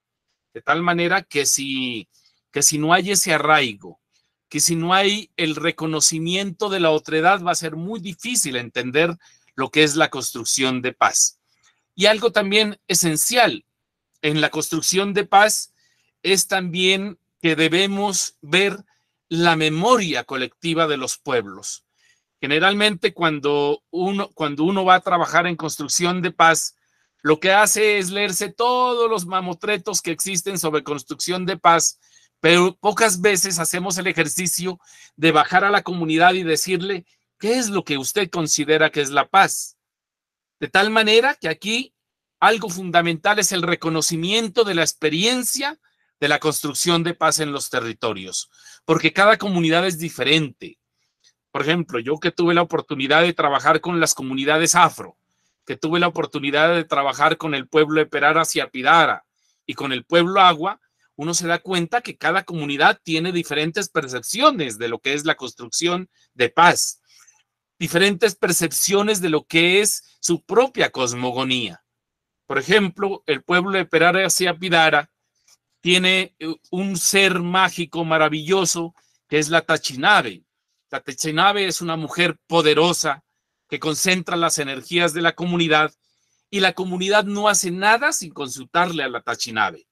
De tal manera que si, que si no hay ese arraigo, que si no hay el reconocimiento de la otredad, va a ser muy difícil entender lo que es la construcción de paz. Y algo también esencial, en la construcción de paz es también que debemos ver la memoria colectiva de los pueblos. Generalmente cuando uno, cuando uno va a trabajar en construcción de paz, lo que hace es leerse todos los mamotretos que existen sobre construcción de paz, pero pocas veces hacemos el ejercicio de bajar a la comunidad y decirle, ¿qué es lo que usted considera que es la paz? De tal manera que aquí algo fundamental es el reconocimiento de la experiencia de la construcción de paz en los territorios, porque cada comunidad es diferente. Por ejemplo, yo que tuve la oportunidad de trabajar con las comunidades afro, que tuve la oportunidad de trabajar con el pueblo de Perara hacia Pidara y con el pueblo Agua, uno se da cuenta que cada comunidad tiene diferentes percepciones de lo que es la construcción de paz, diferentes percepciones de lo que es su propia cosmogonía. Por ejemplo, el pueblo de Hacia Pidara tiene eh, un ser mágico maravilloso que es la Tachinabe. La Tachinabe es una mujer poderosa que concentra las energías de la comunidad y la comunidad no hace nada sin consultarle a la Tachinabe.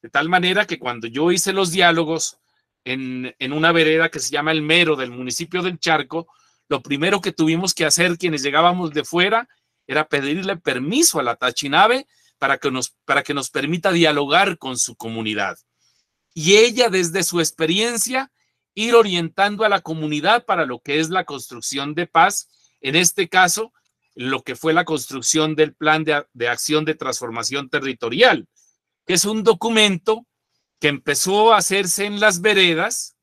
De tal manera que cuando yo hice los diálogos en, en una vereda que se llama El Mero del municipio del Charco, lo primero que tuvimos que hacer quienes llegábamos de fuera era pedirle permiso a la Tachinave para que nos, para que nos permita dialogar con su comunidad. Y ella, desde su experiencia, ir orientando a la comunidad para lo que es la construcción de paz, en este caso, lo que fue la construcción del Plan de, Acción de Transformación Territorial, que es un documento que empezó a hacerse en las veredas,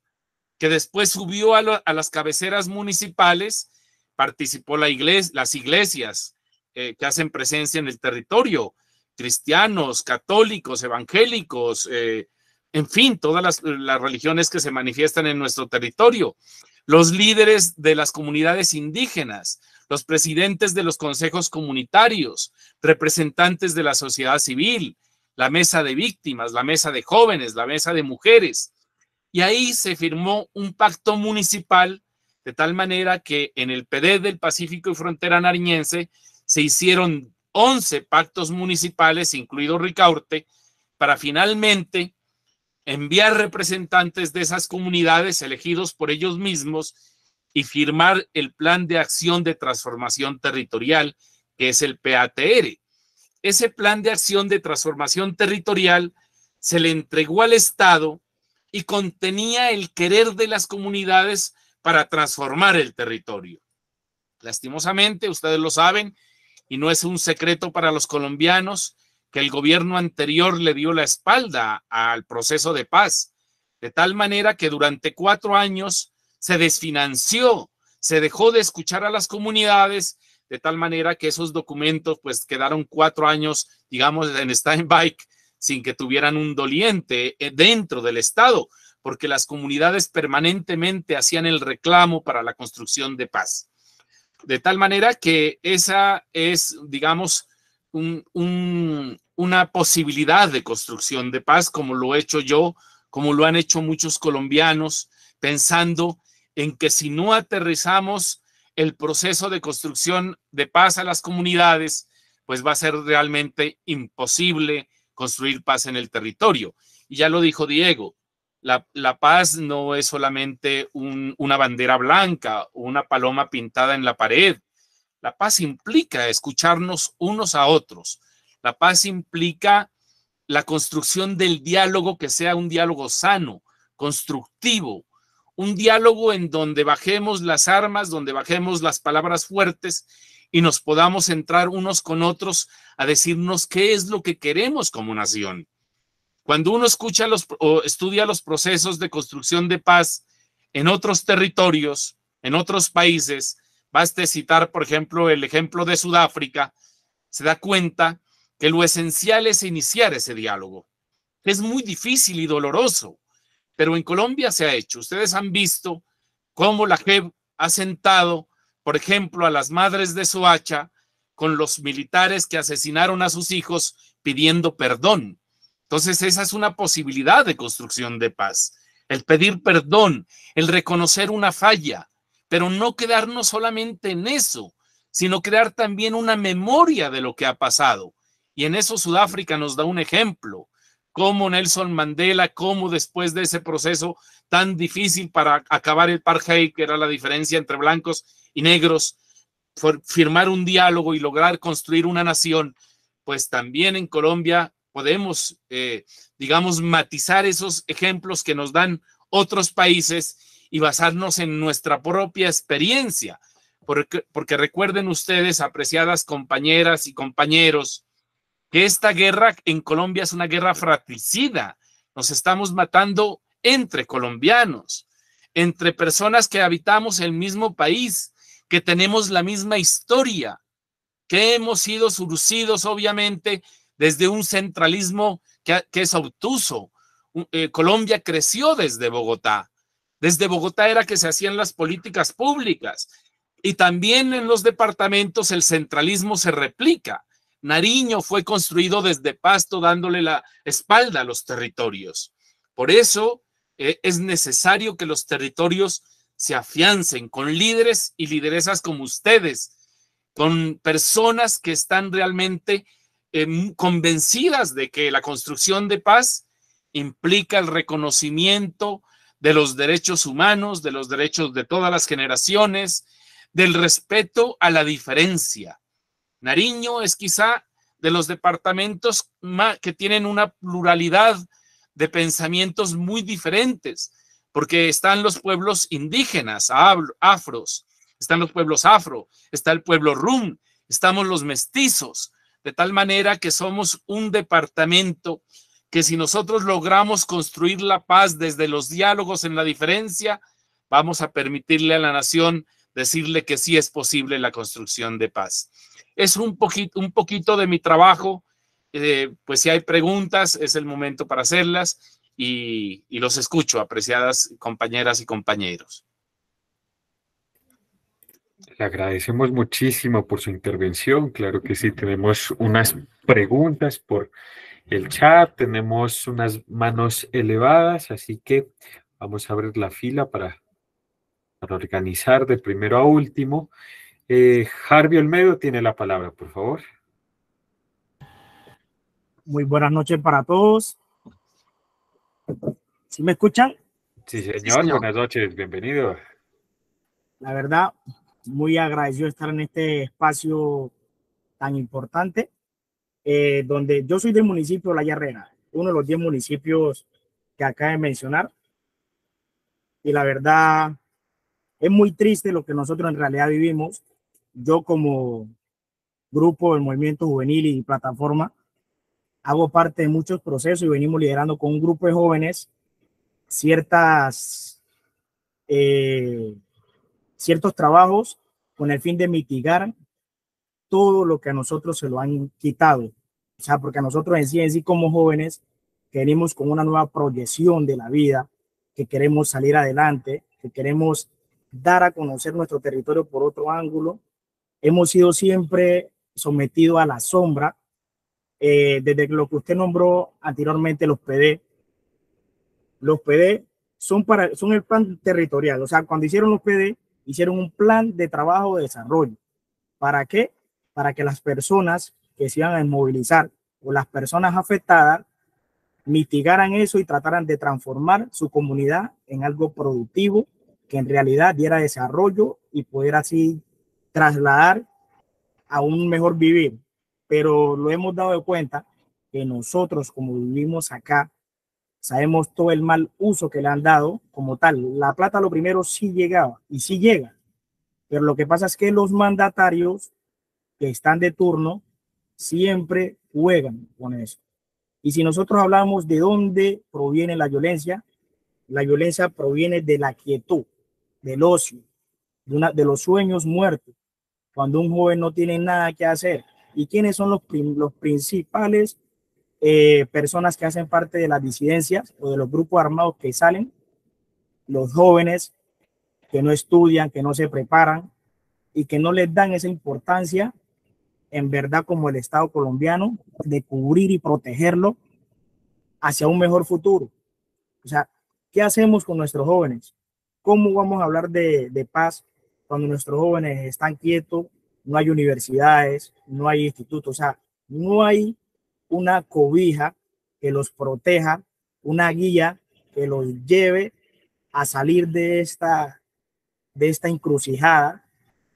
que después subió a, las cabeceras municipales, participó la las iglesias, eh, que hacen presencia en el territorio, cristianos, católicos, evangélicos, eh, en fin, todas las, las religiones que se manifiestan en nuestro territorio, los líderes de las comunidades indígenas, los presidentes de los consejos comunitarios, representantes de la sociedad civil, la mesa de víctimas, la mesa de jóvenes, la mesa de mujeres. Y ahí se firmó un pacto municipal de tal manera que en el PD del Pacífico y Frontera Nariñense se hicieron 11 pactos municipales, incluido Ricaurte, para finalmente enviar representantes de esas comunidades elegidos por ellos mismos y firmar el Plan de Acción de Transformación Territorial, que es el PATR. Ese Plan de Acción de Transformación Territorial se le entregó al Estado y contenía el querer de las comunidades para transformar el territorio. Lastimosamente, ustedes lo saben, y no es un secreto para los colombianos que el gobierno anterior le dio la espalda al proceso de paz, de tal manera que durante cuatro años se desfinanció, se dejó de escuchar a las comunidades, de tal manera que esos documentos pues quedaron cuatro años, digamos, en stand sin que tuvieran un doliente eh, dentro del Estado, porque las comunidades permanentemente hacían el reclamo para la construcción de paz. De tal manera que esa es, digamos, una posibilidad de construcción de paz, como lo he hecho yo, como lo han hecho muchos colombianos, pensando en que si no aterrizamos el proceso de construcción de paz a las comunidades, pues va a ser realmente imposible construir paz en el territorio. Y ya lo dijo Diego, la, paz no es solamente una bandera blanca o una paloma pintada en la pared. La paz implica escucharnos unos a otros. La paz implica la construcción del diálogo que sea un diálogo sano, constructivo, un diálogo en donde bajemos las armas, donde bajemos las palabras fuertes y nos podamos entrar unos con otros a decirnos qué es lo que queremos como nación. Cuando uno escucha los, o estudia los procesos de construcción de paz en otros territorios, en otros países, basta citar, por ejemplo, el ejemplo de Sudáfrica, se da cuenta que lo esencial es iniciar ese diálogo. Es muy difícil y doloroso, pero en Colombia se ha hecho. Ustedes han visto cómo la JEP ha sentado, por ejemplo, a las madres de Soacha con los militares que asesinaron a sus hijos pidiendo perdón entonces, esa es una posibilidad de construcción de paz. El pedir perdón, el reconocer una falla, pero no quedarnos solamente en eso, sino crear también una memoria de lo que ha pasado. Y en eso Sudáfrica nos da un ejemplo, cómo Nelson Mandela, cómo después de ese proceso tan difícil para acabar el apartheid, que era la diferencia entre blancos y negros, firmar un diálogo y lograr construir una nación, pues también en Colombia podemos, eh, digamos, matizar esos ejemplos que nos dan otros países y basarnos en nuestra propia experiencia. Porque, porque recuerden ustedes, apreciadas compañeras y compañeros, que esta guerra en Colombia es una guerra fratricida. Nos estamos matando entre colombianos, entre personas que habitamos el mismo país, que tenemos la misma historia, que hemos sido surcidos, obviamente, desde un centralismo que, es obtuso. Eh, Colombia creció desde Bogotá. Desde Bogotá era que se hacían las políticas públicas. Y también en los departamentos el centralismo se replica. Nariño fue construido desde Pasto dándole la espalda a los territorios. Por eso eh, es necesario que los territorios se afiancen con líderes y lideresas como ustedes, con personas que están realmente convencidas de que la construcción de paz implica el reconocimiento de los derechos humanos, de los derechos de todas las generaciones, del respeto a la diferencia. Nariño es quizá de los departamentos que tienen una pluralidad de pensamientos muy diferentes, porque están los pueblos indígenas, afros, están los pueblos afro, está el pueblo rum, estamos los mestizos, de tal manera que somos un departamento que si nosotros logramos construir la paz desde los diálogos en la diferencia, vamos a permitirle a la nación decirle que sí es posible la construcción de paz. Es un poquito, un poquito de mi trabajo, eh, pues si hay preguntas es el momento para hacerlas y los escucho, apreciadas compañeras y compañeros. Le agradecemos muchísimo por su intervención. Claro que sí, tenemos unas preguntas por el chat, tenemos unas manos elevadas, así que vamos a abrir la fila para, organizar de primero a último. Eh, Olmedo tiene la palabra, por favor. Muy buenas noches para todos. ¿Sí me escuchan? sí, señor. buenas noches, bienvenido. La verdad, muy agradecido de estar en este espacio tan importante, eh, donde yo soy del municipio La Herrera uno de los 10 municipios que acaba de mencionar. Y la verdad, es muy triste lo que nosotros en realidad vivimos. Yo como grupo del movimiento juvenil y plataforma, hago parte de muchos procesos y venimos liderando con un grupo de jóvenes ciertas eh, ciertos trabajos con el fin de mitigar todo lo que a nosotros se lo han quitado. O sea, porque a nosotros en sí, en como jóvenes, queremos con una nueva proyección de la vida, que queremos salir adelante, que queremos dar a conocer nuestro territorio por otro ángulo. Hemos sido siempre sometidos a la sombra, eh, desde lo que usted nombró anteriormente, los PD. Los PD son, para, son el plan territorial, o sea, cuando hicieron los PD, hicieron un plan de trabajo de desarrollo. ¿Para qué? Para que las personas que se iban a movilizar o las personas afectadas mitigaran eso y trataran de transformar su comunidad en algo productivo que en realidad diera desarrollo y poder así trasladar a un mejor vivir. Pero lo hemos dado de cuenta que nosotros como vivimos acá Sabemos todo el mal uso que le han dado como tal. La plata lo primero sí llegaba y sí llega. Pero lo que pasa es que los mandatarios que están de turno siempre juegan con eso. Y si nosotros hablamos de dónde proviene la violencia, la violencia proviene de la quietud, del ocio, de, los sueños muertos, cuando un joven no tiene nada que hacer. ¿Y quiénes son los principales eh, personas que hacen parte de las disidencias o de los grupos armados que salen, los jóvenes que no estudian, que no se preparan y que no les dan esa importancia, en verdad, como el Estado colombiano, de cubrir y protegerlo hacia un mejor futuro. O sea, ¿qué hacemos con nuestros jóvenes? ¿Cómo vamos a hablar de, de paz cuando nuestros jóvenes están quietos, no hay universidades, no hay institutos, o sea, no hay una cobija que los proteja, una guía que los lleve a salir de esta, de esta encrucijada,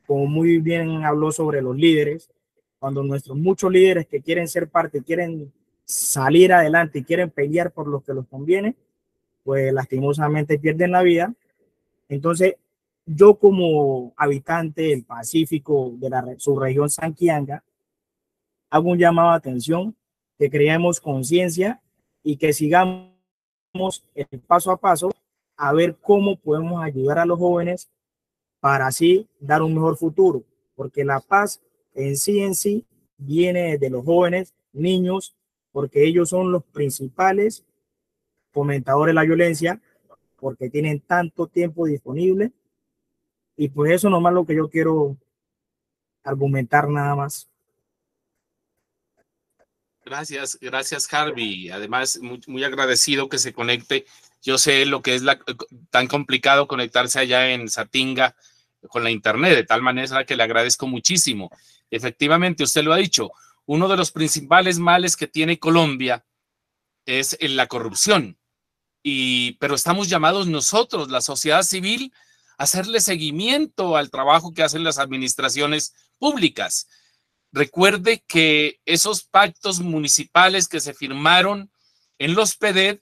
como muy bien habló sobre los líderes, cuando nuestros muchos líderes que quieren ser parte, quieren salir adelante y quieren pelear por lo que les conviene, pues lastimosamente pierden la vida. Entonces, yo como habitante del Pacífico, de la subregión Sanquianga, hago un llamado a atención que creemos conciencia y que sigamos el paso a paso a ver cómo podemos ayudar a los jóvenes para así dar un mejor futuro, porque la paz en sí en sí viene de los jóvenes, niños, porque ellos son los principales fomentadores de la violencia, porque tienen tanto tiempo disponible. Y pues eso nomás lo que yo quiero argumentar nada más. Gracias, gracias Harvey. Además, muy, agradecido que se conecte. Yo sé lo que es eh, tan complicado conectarse allá en Satinga con la internet, de tal manera que le agradezco muchísimo. Efectivamente, usted lo ha dicho, uno de los principales males que tiene Colombia es eh, la corrupción. Y, pero estamos llamados nosotros, la sociedad civil, a hacerle seguimiento al trabajo que hacen las administraciones públicas. Recuerde que esos pactos municipales que se firmaron en los PEDED e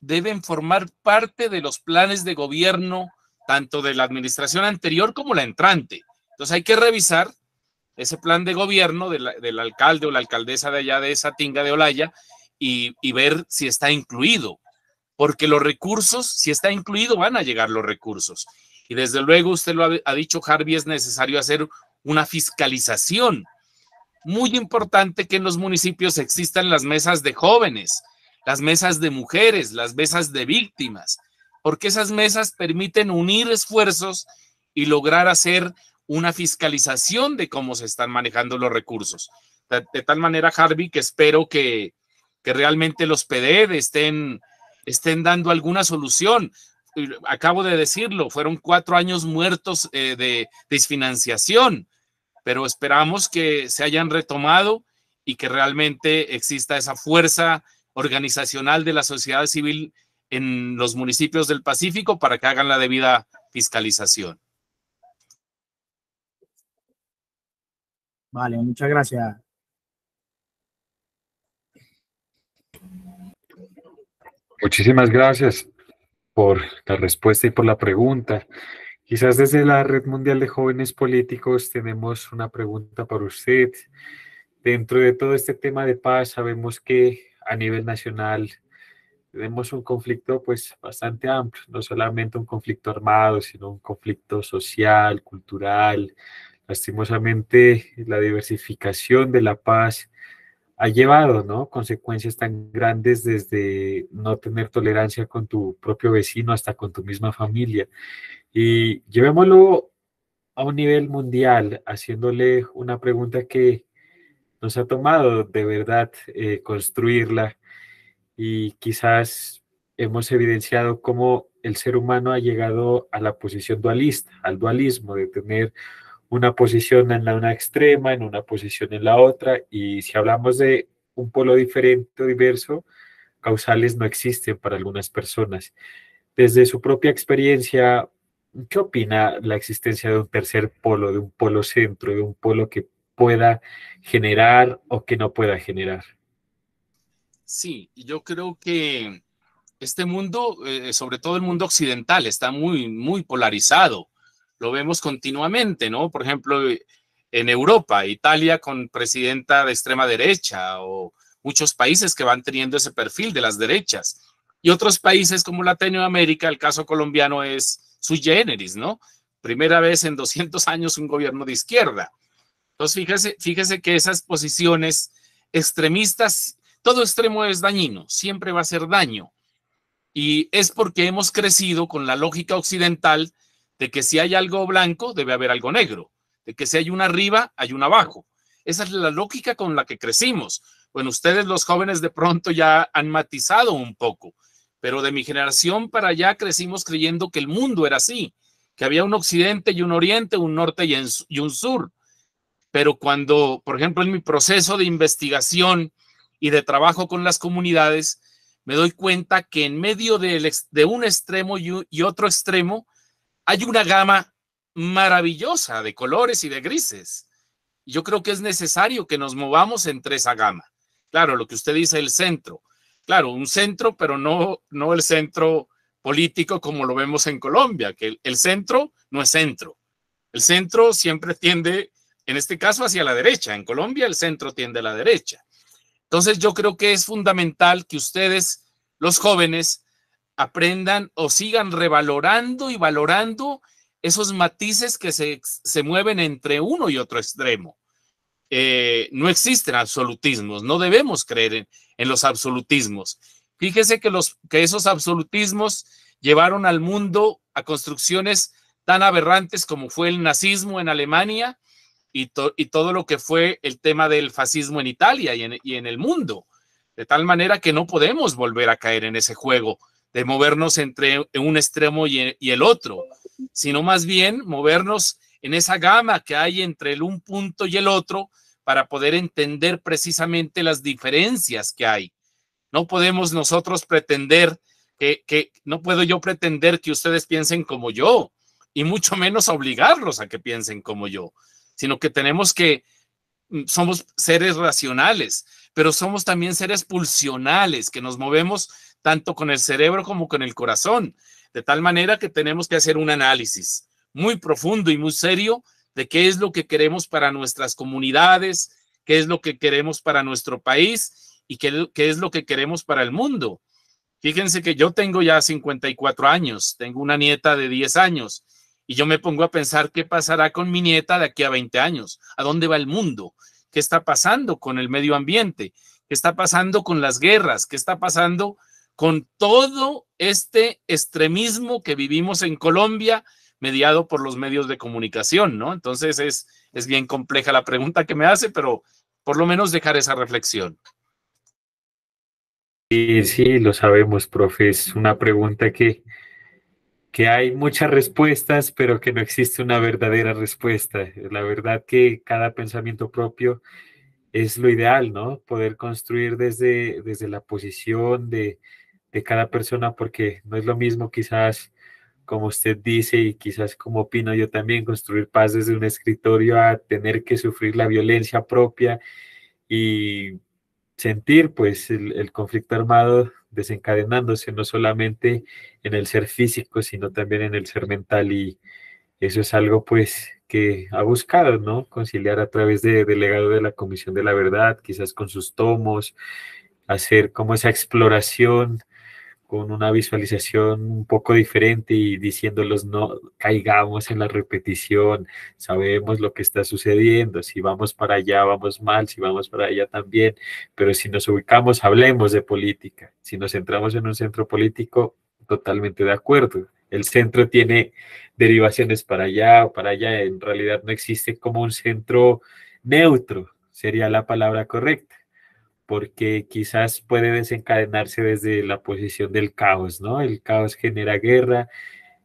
deben formar parte de los planes de gobierno tanto de la administración anterior como la entrante. Entonces hay que revisar ese plan de gobierno del alcalde o la alcaldesa de allá de esa tinga de Olaya y, ver si está incluido, porque los recursos, si está incluido, van a llegar los recursos. Y desde luego, usted lo ha, ha dicho, Harvey, es necesario hacer una fiscalización muy importante que en los municipios existan las mesas de jóvenes, las mesas de mujeres, las mesas de víctimas, porque esas mesas permiten unir esfuerzos y lograr hacer una fiscalización de cómo se están manejando los recursos. De, tal manera, Harvey, que espero que, realmente los PDE estén, estén dando alguna solución. Acabo de decirlo, fueron cuatro años muertos eh, de desfinanciación pero esperamos que se hayan retomado y que realmente exista esa fuerza organizacional de la sociedad civil en los municipios del Pacífico para que hagan la debida fiscalización. Vale, muchas gracias. Muchísimas gracias por la respuesta y por la pregunta. Quizás desde la Red Mundial de Jóvenes Políticos tenemos una pregunta para usted. Dentro de todo este tema de paz, sabemos que a nivel nacional tenemos un conflicto pues bastante amplio, no solamente un conflicto armado, sino un conflicto social, cultural. Lastimosamente, la diversificación de la paz ha llevado, ¿no? Consecuencias tan grandes desde no tener tolerancia con tu propio vecino hasta con tu misma familia. Y llevémoslo a un nivel mundial, haciéndole una pregunta que nos ha tomado de verdad eh, construirla y quizás hemos evidenciado cómo el ser humano ha llegado a la posición dualista, al dualismo, de tener una posición en la una extrema, en una posición en la otra, y si hablamos de un polo diferente o diverso, causales no existen para algunas personas. Desde su propia experiencia, ¿Qué opina la existencia de un tercer polo, de un polo centro, de un polo que pueda generar o que no pueda generar? Sí, yo creo que este mundo, eh, sobre todo el mundo occidental, está muy, muy polarizado. Lo vemos continuamente, ¿no? Por ejemplo, en Europa, Italia con presidenta de extrema derecha o muchos países que van teniendo ese perfil de las derechas. Y otros países como Latinoamérica, el caso colombiano es sui generis, ¿no? Primera vez en 200 años un gobierno de izquierda. Entonces, fíjese, fíjese que esas posiciones extremistas, todo extremo es dañino, siempre va a ser daño. Y es porque hemos crecido con la lógica occidental de que si hay algo blanco, debe haber algo negro, de que si hay una arriba, hay una abajo. Esa es la lógica con la que crecimos. Bueno, ustedes los jóvenes de pronto ya han matizado un poco, pero de mi generación para allá crecimos creyendo que el mundo era así, que había un occidente y un oriente, un norte y, un sur. Pero cuando, por ejemplo, en mi proceso de investigación y de trabajo con las comunidades, me doy cuenta que en medio de, un extremo y otro extremo hay una gama maravillosa de colores y de grises. Yo creo que es necesario que nos movamos entre esa gama. Claro, lo que usted dice, el centro, claro, un centro, pero no, no el centro político como lo vemos en Colombia, que el, centro no es centro. El centro siempre tiende, en este caso, hacia la derecha. En Colombia el centro tiende a la derecha. Entonces yo creo que es fundamental que ustedes, los jóvenes, aprendan o sigan revalorando y valorando esos matices que se, mueven entre uno y otro extremo. Eh, no existen absolutismos, no debemos creer en, en los absolutismos. Fíjese que, los, que esos absolutismos llevaron al mundo a construcciones tan aberrantes como fue el nazismo en Alemania y, y todo lo que fue el tema del fascismo en Italia y en, y en el mundo. De tal manera que no podemos volver a caer en ese juego de movernos entre un extremo y el otro, sino más bien movernos en esa gama que hay entre el un punto y el otro, para poder entender precisamente las diferencias que hay. No podemos nosotros pretender que, no puedo yo pretender que ustedes piensen como yo y mucho menos obligarlos a que piensen como yo, sino que tenemos que, mm, somos seres racionales, pero somos también seres pulsionales que nos movemos tanto con el cerebro como con el corazón, de tal manera que tenemos que hacer un análisis muy profundo y muy serio de qué es lo que queremos para nuestras comunidades, qué es lo que queremos para nuestro país y qué, es lo que queremos para el mundo. Fíjense que yo tengo ya 54 años, tengo una nieta de 10 años y yo me pongo a pensar qué pasará con mi nieta de aquí a 20 años, a dónde va el mundo, qué está pasando con el medio ambiente, qué está pasando con las guerras, qué está pasando con todo este extremismo que vivimos en Colombia mediado por los medios de comunicación, ¿no? Entonces es, es bien compleja la pregunta que me hace, pero por lo menos dejar esa reflexión. Sí, sí, lo sabemos, profe. Es una pregunta que, que hay muchas respuestas, pero que no existe una verdadera respuesta. La verdad que cada pensamiento propio es lo ideal, ¿no? Poder construir desde, desde la posición de, de cada persona, porque no es lo mismo quizás como usted dice, y quizás como opino yo también, construir paz desde un escritorio a tener que sufrir la violencia propia y sentir pues el, conflicto armado desencadenándose no solamente en el ser físico, sino también en el ser mental y eso es algo pues que ha buscado, ¿no? Conciliar a través de delegado de la Comisión de la Verdad, quizás con sus tomos, hacer como esa exploración con una visualización un poco diferente y diciéndolos no caigamos en la repetición, sabemos lo que está sucediendo, si vamos para allá vamos mal, si vamos para allá también, pero si nos ubicamos, hablemos de política, si nos centramos en un centro político, totalmente de acuerdo. El centro tiene derivaciones para allá, o para allá, en realidad no existe como un centro neutro, sería la palabra correcta porque quizás puede desencadenarse desde la posición del caos, ¿no? El caos genera guerra,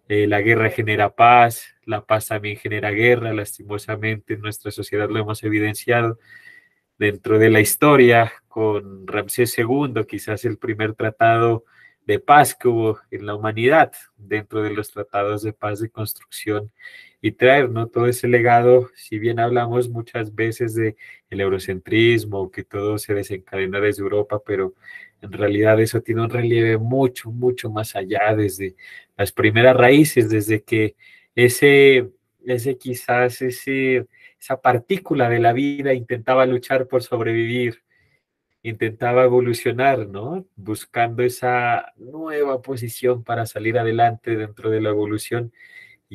eh, la guerra genera paz, la paz también genera guerra, lastimosamente en nuestra sociedad lo hemos evidenciado dentro de la historia con Ramsés II, quizás el primer tratado de paz que hubo en la humanidad, dentro de los tratados de paz de construcción y traer ¿no? todo ese legado, si bien hablamos muchas veces de el eurocentrismo, que todo se desencadena desde Europa, pero en realidad eso tiene un relieve mucho, mucho más allá, desde las primeras raíces, desde que ese, ese quizás ese, esa partícula de la vida intentaba luchar por sobrevivir, intentaba evolucionar, ¿no? Buscando esa nueva posición para salir adelante dentro de la evolución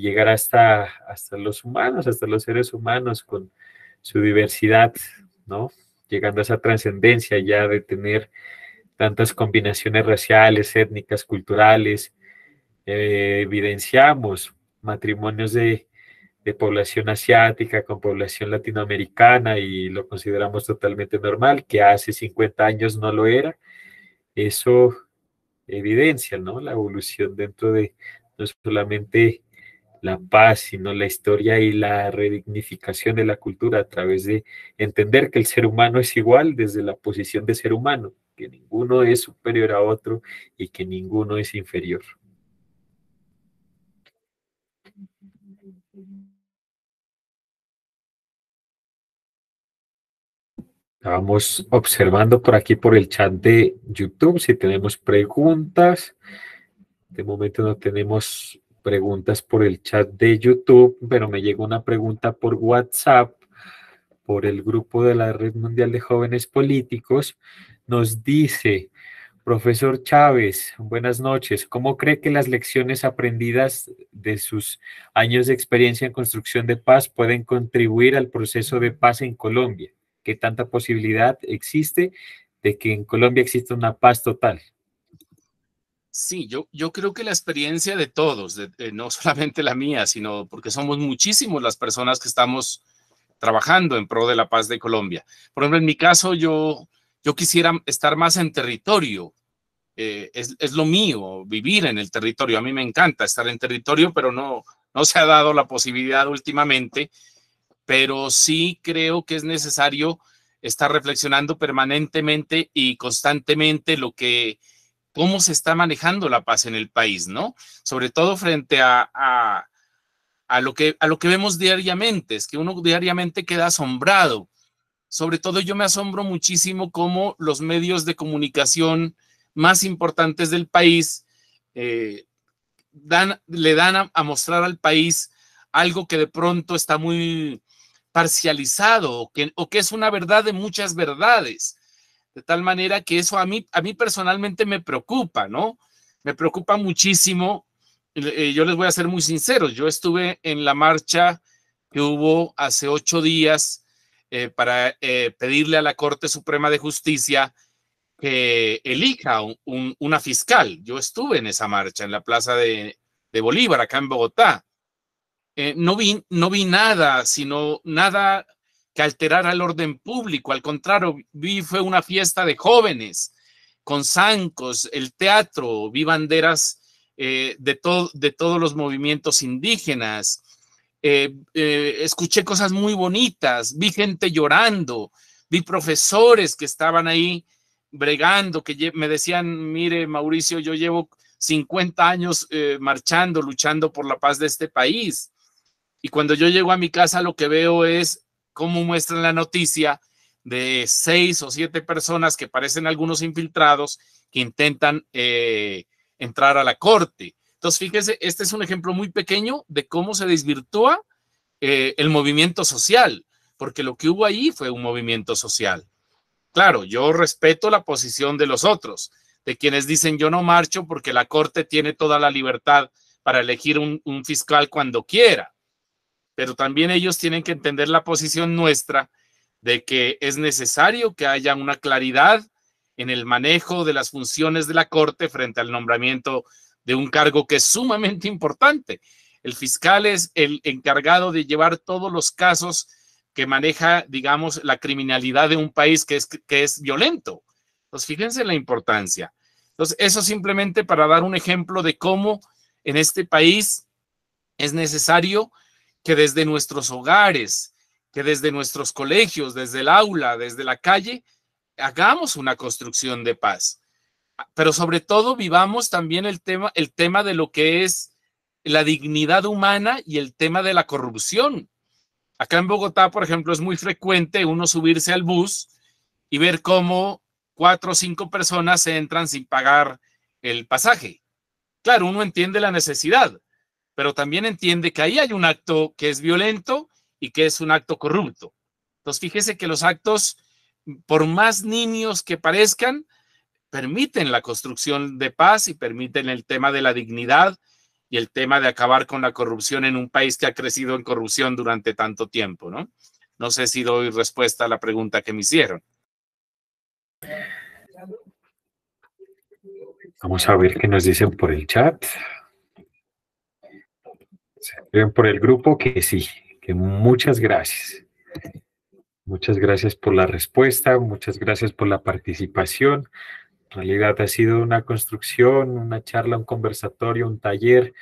llegar hasta, hasta los humanos, hasta los seres humanos con su diversidad, ¿no? Llegando a esa trascendencia ya de tener tantas combinaciones raciales, étnicas, culturales. Eh, evidenciamos matrimonios de, de población asiática con población latinoamericana y lo consideramos totalmente normal, que hace 50 años no lo era. Eso evidencia ¿no? la evolución dentro de no solamente la paz, sino la historia y la redignificación de la cultura a través de entender que el ser humano es igual desde la posición de ser humano, que ninguno es superior a otro y que ninguno es inferior. Estamos observando por aquí por el chat de YouTube si tenemos preguntas. De momento no tenemos preguntas por el chat de YouTube, pero me llegó una pregunta por WhatsApp, por el grupo de la Red Mundial de Jóvenes Políticos. Nos dice, profesor Chávez, buenas noches. ¿Cómo cree que las lecciones aprendidas de sus años de experiencia en construcción de paz pueden contribuir al proceso de paz en Colombia? ¿Qué tanta posibilidad existe de que en Colombia exista una paz total? Sí, yo, yo creo que la experiencia de todos, eh, no [laughs] solamente la mía, sino porque somos muchísimos las personas que estamos trabajando en pro de la paz de Colombia. Por ejemplo, en mi caso, yo, yo quisiera estar más en territorio. Eh, es, es, lo mío, vivir en el territorio. A mí me encanta estar en territorio, pero no, no se ha dado la posibilidad últimamente. Pero sí creo que es necesario estar reflexionando permanentemente y constantemente lo que cómo se está manejando la paz en el país, ¿no? Sobre todo frente a, lo, que, a lo que vemos diariamente, es que uno diariamente queda asombrado. Sobre todo yo me asombro muchísimo cómo los medios de comunicación más importantes del país eh, dan, le dan a, mostrar al país algo que de pronto está muy parcializado que, o que es una verdad de muchas verdades de tal manera que eso a mí, a mí personalmente me preocupa, ¿no? Me preocupa muchísimo. Eh, yo les voy a ser muy sinceros. Yo estuve en la marcha que hubo hace ocho días eh, para eh, pedirle a la Corte Suprema de Justicia que elija una fiscal. Yo estuve en esa marcha en la Plaza de, Bolívar, acá en Bogotá. no, vi, no vi nada, sino nada alterar al el orden público. Al contrario, vi fue una fiesta de jóvenes, con zancos, el teatro, vi banderas eh, de, de todos los movimientos indígenas. Eh, eh, escuché cosas muy bonitas, vi gente llorando, vi profesores que estaban ahí bregando, que me decían, mire Mauricio, yo llevo 50 años marchando, luchando por la paz de este país. Y cuando yo llego a mi casa, lo que veo es como muestran la noticia, de seis o siete personas que parecen algunos infiltrados que intentan eh, entrar a la corte. Entonces, fíjese, este es un ejemplo muy pequeño de cómo se desvirtúa eh, el movimiento social, porque lo que hubo ahí fue un movimiento social. Claro, yo respeto la posición de los otros, de quienes dicen yo no marcho porque la corte tiene toda la libertad para elegir un fiscal cuando quiera pero también ellos tienen que entender la posición nuestra de que es necesario que haya una claridad en el manejo de las funciones de la Corte frente al nombramiento de un cargo que es sumamente importante. El fiscal es el encargado de llevar todos los casos que maneja, digamos, la criminalidad de un país que es, que es violento. Entonces, fíjense la importancia. Entonces, eso simplemente para dar un ejemplo de cómo en este país es necesario que desde nuestros hogares, que desde nuestros colegios, desde el aula, desde la calle, hagamos una construcción de paz. Pero sobre todo vivamos también el tema, el tema de lo que es la dignidad humana y el tema de la corrupción. Acá en Bogotá, por ejemplo, es muy frecuente uno subirse al bus y ver cómo cuatro o cinco personas se entran sin pagar el pasaje. Claro, uno entiende la necesidad, pero también entiende que ahí hay un acto que es violento y que es un acto corrupto. Entonces, fíjese que los actos, por más niños que parezcan, permiten la construcción de paz y permiten el tema de la dignidad y el tema de acabar con la corrupción en un país que ha crecido en corrupción durante tanto tiempo, ¿no? No sé si doy respuesta a la pregunta que me hicieron. Vamos a ver qué nos dicen por el chat. Eh, por el grupo que sí, que muchas gracias. Muchas gracias por la respuesta, muchas gracias por la participación. En realidad ha sido una construcción, una charla, un conversatorio, un taller,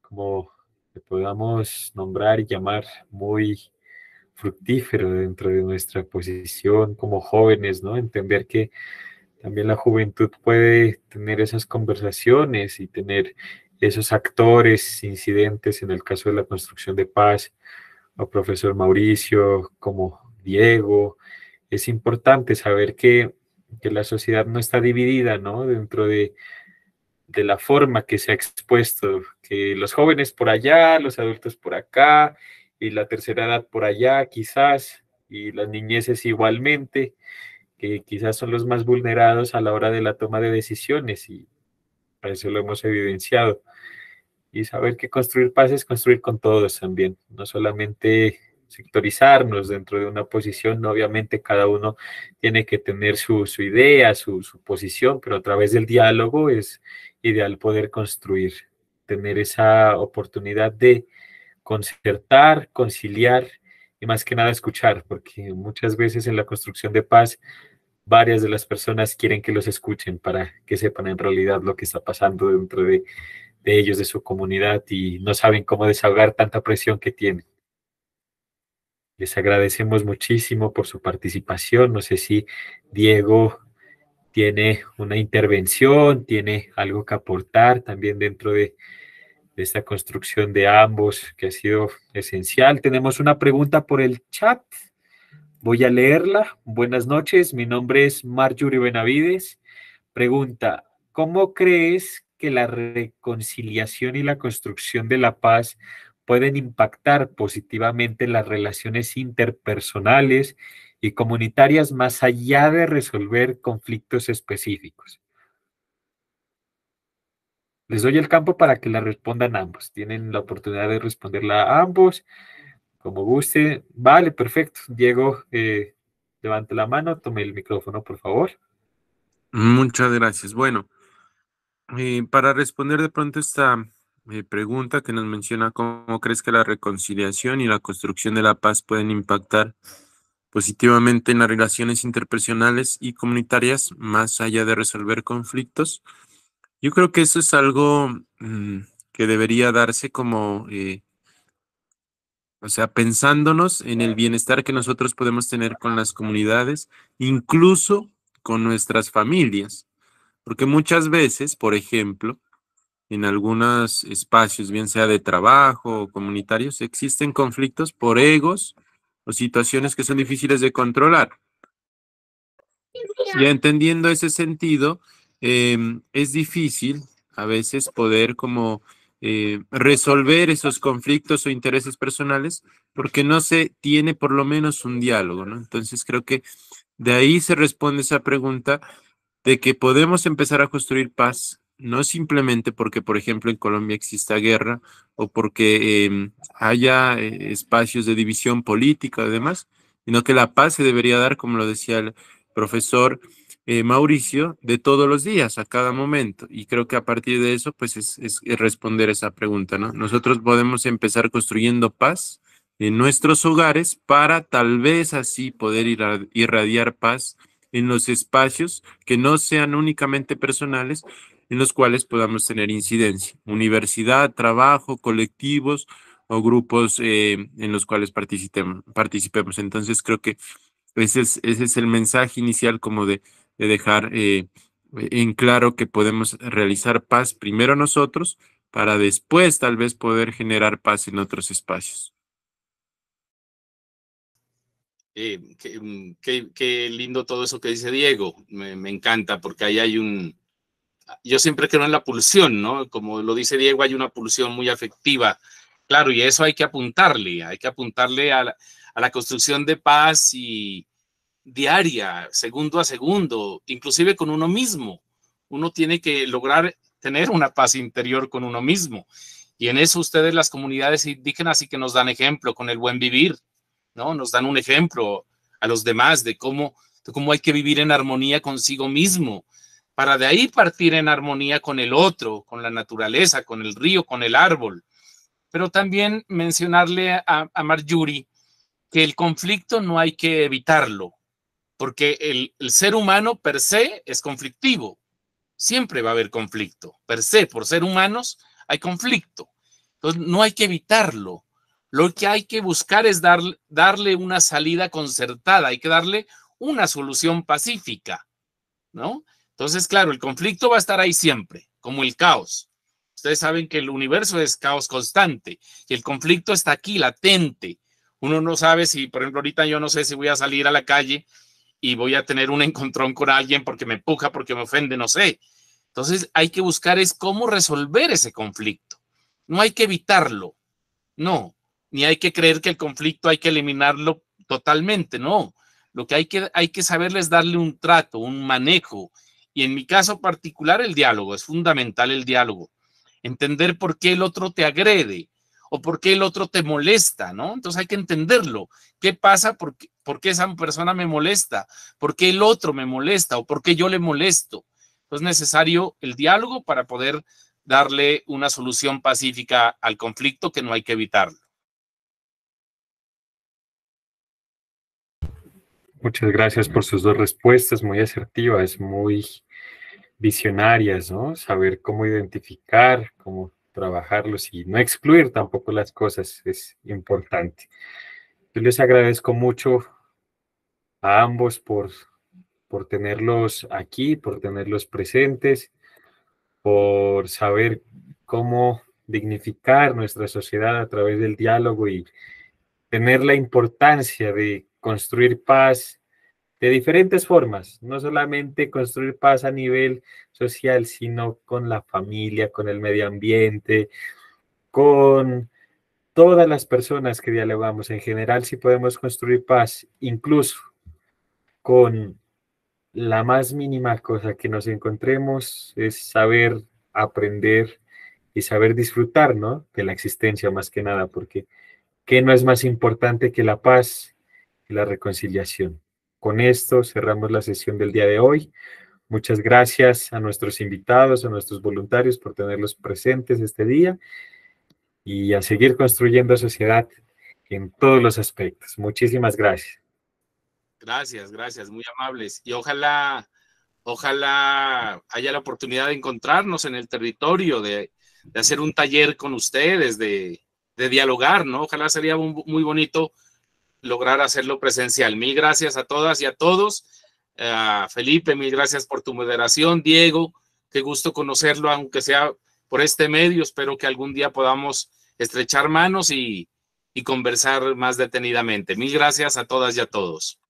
como le podamos nombrar y llamar, muy fructífero dentro de nuestra posición como jóvenes, ¿no? Entender que también la juventud puede tener esas conversaciones y tener esos actores incidentes en el caso de la construcción de paz, o profesor Mauricio, como Diego, es importante saber que, la sociedad no está dividida, ¿no? Dentro de, de la forma que se ha expuesto, que los jóvenes por allá, los adultos por acá, y la tercera edad por allá quizás, y las niñeces igualmente, que quizás son los más vulnerados a la hora de la toma de decisiones. Y eso lo hemos evidenciado. Y saber que construir paz es construir con todos también, no solamente sectorizarnos dentro de una posición. Obviamente cada uno tiene que tener su, su idea, su, su, posición, pero a través del diálogo es ideal poder construir, tener esa oportunidad de concertar, conciliar y más que nada escuchar, porque muchas veces en la construcción de paz varias de las personas quieren que los escuchen para que sepan en realidad lo que está pasando dentro de, ellos, de su comunidad, y no saben cómo desahogar tanta presión que tienen. Les agradecemos muchísimo por su participación. No sé si Diego tiene una intervención, tiene algo que aportar también dentro de esta construcción de ambos, que ha sido esencial. Tenemos una pregunta por el chat. Voy a leerla. Buenas noches, mi nombre es Marjorie Benavides. Pregunta, ¿cómo crees que la reconciliación y la construcción de la paz pueden impactar positivamente las relaciones interpersonales y comunitarias más allá de resolver conflictos específicos? Les doy el campo para que la respondan ambos. Tienen la oportunidad de responderla a ambos. Como guste. Vale, perfecto. Diego, eh, levante la mano, tome el micrófono, por favor. Muchas gracias. Bueno, eh, para responder de pronto esta eh, pregunta que nos menciona cómo crees que la reconciliación y la construcción de la paz pueden impactar positivamente en las relaciones interpersonales y comunitarias, más allá de resolver conflictos. Yo creo que eso es algo mm, que debería darse como o sea, pensándonos en el bienestar que nosotros podemos tener con las comunidades, incluso con nuestras familias. Porque muchas veces, por ejemplo, en algunos espacios, bien sea de trabajo o comunitarios, existen conflictos por egos o situaciones que son difíciles de controlar. Ya entendiendo ese sentido, em, es difícil a veces poder como eh, resolver esos conflictos o intereses personales porque no se tiene por lo menos un diálogo, ¿no? Entonces creo que de ahí se responde esa pregunta de que podemos empezar a construir paz, no simplemente porque, por ejemplo, en Colombia exista guerra o porque em, haya eh, espacios de división política y demás, sino que la paz se debería dar, como lo decía el profesor, eh, Mauricio de todos los días, a cada momento. Y creo que a partir de eso, pues es, responder esa pregunta, ¿no? Nosotros podemos empezar construyendo paz en nuestros hogares para tal vez así poder irradiar paz en los espacios que no sean únicamente personales, en los cuales podamos tener incidencia. Universidad, trabajo, colectivos o grupos eh, en los cuales participemos. Entonces creo que ese es el mensaje inicial como de de dejar eh, en claro que podemos realizar paz primero nosotros para después tal vez poder generar paz en otros espacios. qué, mm, lindo todo eso que dice Diego, me, encanta porque ahí hay un, yo siempre creo en la pulsión, ¿no? Como lo dice Diego, hay una pulsión muy afectiva, claro, y eso hay que apuntarle, hay que apuntarle a la construcción de paz y, diaria, segundo a segundo, inclusive con uno mismo. Uno tiene que lograr tener una paz interior con uno mismo. Y en eso ustedes, las comunidades indígenas, sí que nos dan ejemplo con el buen vivir, ¿no? Nos dan un ejemplo a los demás de cómo, cómo hay que vivir en armonía consigo mismo, para de ahí partir en armonía con el otro, con la naturaleza, con el río, con el árbol. Pero también mencionarle a, a Marjuri que el conflicto no hay que evitarlo, porque el, ser humano per se es conflictivo. Siempre va a haber conflicto. Per se, por ser humanos, hay conflicto. Entonces, no hay que evitarlo. Lo que hay que buscar es dar, darle una salida concertada, hay que darle una solución pacífica, ¿no? Entonces, claro, el conflicto va a estar ahí siempre, como el caos. Ustedes saben que el universo es caos constante y el conflicto está aquí, latente. Uno no sabe si, por ejemplo, ahorita yo no sé si voy a salir a la calle y voy a tener un encontrón con alguien porque me empuja, porque me ofende, no sé. Entonces hay que buscar es cómo resolver ese conflicto. No hay que evitarlo, no, ni hay que creer que el conflicto hay que eliminarlo totalmente, no. Lo que hay que, hay que saberle es darle un trato, un manejo. Y en mi caso particular, el diálogo, es fundamental el diálogo. Entender por qué el otro te agrede o por qué el otro te molesta, ¿no? Entonces hay que entenderlo. ¿Qué pasa? Porque por qué esa persona me molesta, por qué el otro me molesta o por qué yo le molesto. Es necesario el diálogo para poder darle una solución pacífica al conflicto que no hay que evitarlo. Muchas gracias por sus dos respuestas muy asertivas, muy visionarias, ¿no? Saber cómo identificar, cómo trabajarlos y no excluir tampoco las cosas es importante. Yo les agradezco mucho a ambos por, por tenerlos aquí, por tenerlos presentes, por saber cómo dignificar nuestra sociedad a través del diálogo y tener la importancia de construir paz de diferentes formas, no solamente construir paz a nivel social, sino con la familia, con el medio ambiente, con todas las personas que dialogamos en general, si podemos construir paz, incluso con la más mínima cosa que nos encontremos es saber aprender y saber disfrutar ¿no? de la existencia más que nada, porque ¿qué no es más importante que la paz y la reconciliación? Con esto cerramos la sesión del día de hoy. Muchas gracias a nuestros invitados, a nuestros voluntarios por tenerlos presentes este día y a seguir construyendo sociedad en todos los aspectos. Muchísimas gracias. Gracias, gracias, muy amables. Y ojalá, ojalá haya la oportunidad de encontrarnos en el territorio, de, hacer un taller con ustedes, de, dialogar, ¿no? Ojalá sería muy bonito lograr hacerlo presencial. Mil gracias a todas y a todos. Ah, Felipe, mil gracias por tu moderación. Diego, qué gusto conocerlo, aunque sea por este medio. Espero que algún día podamos estrechar manos y conversar más detenidamente. Mil gracias a todas y a todos.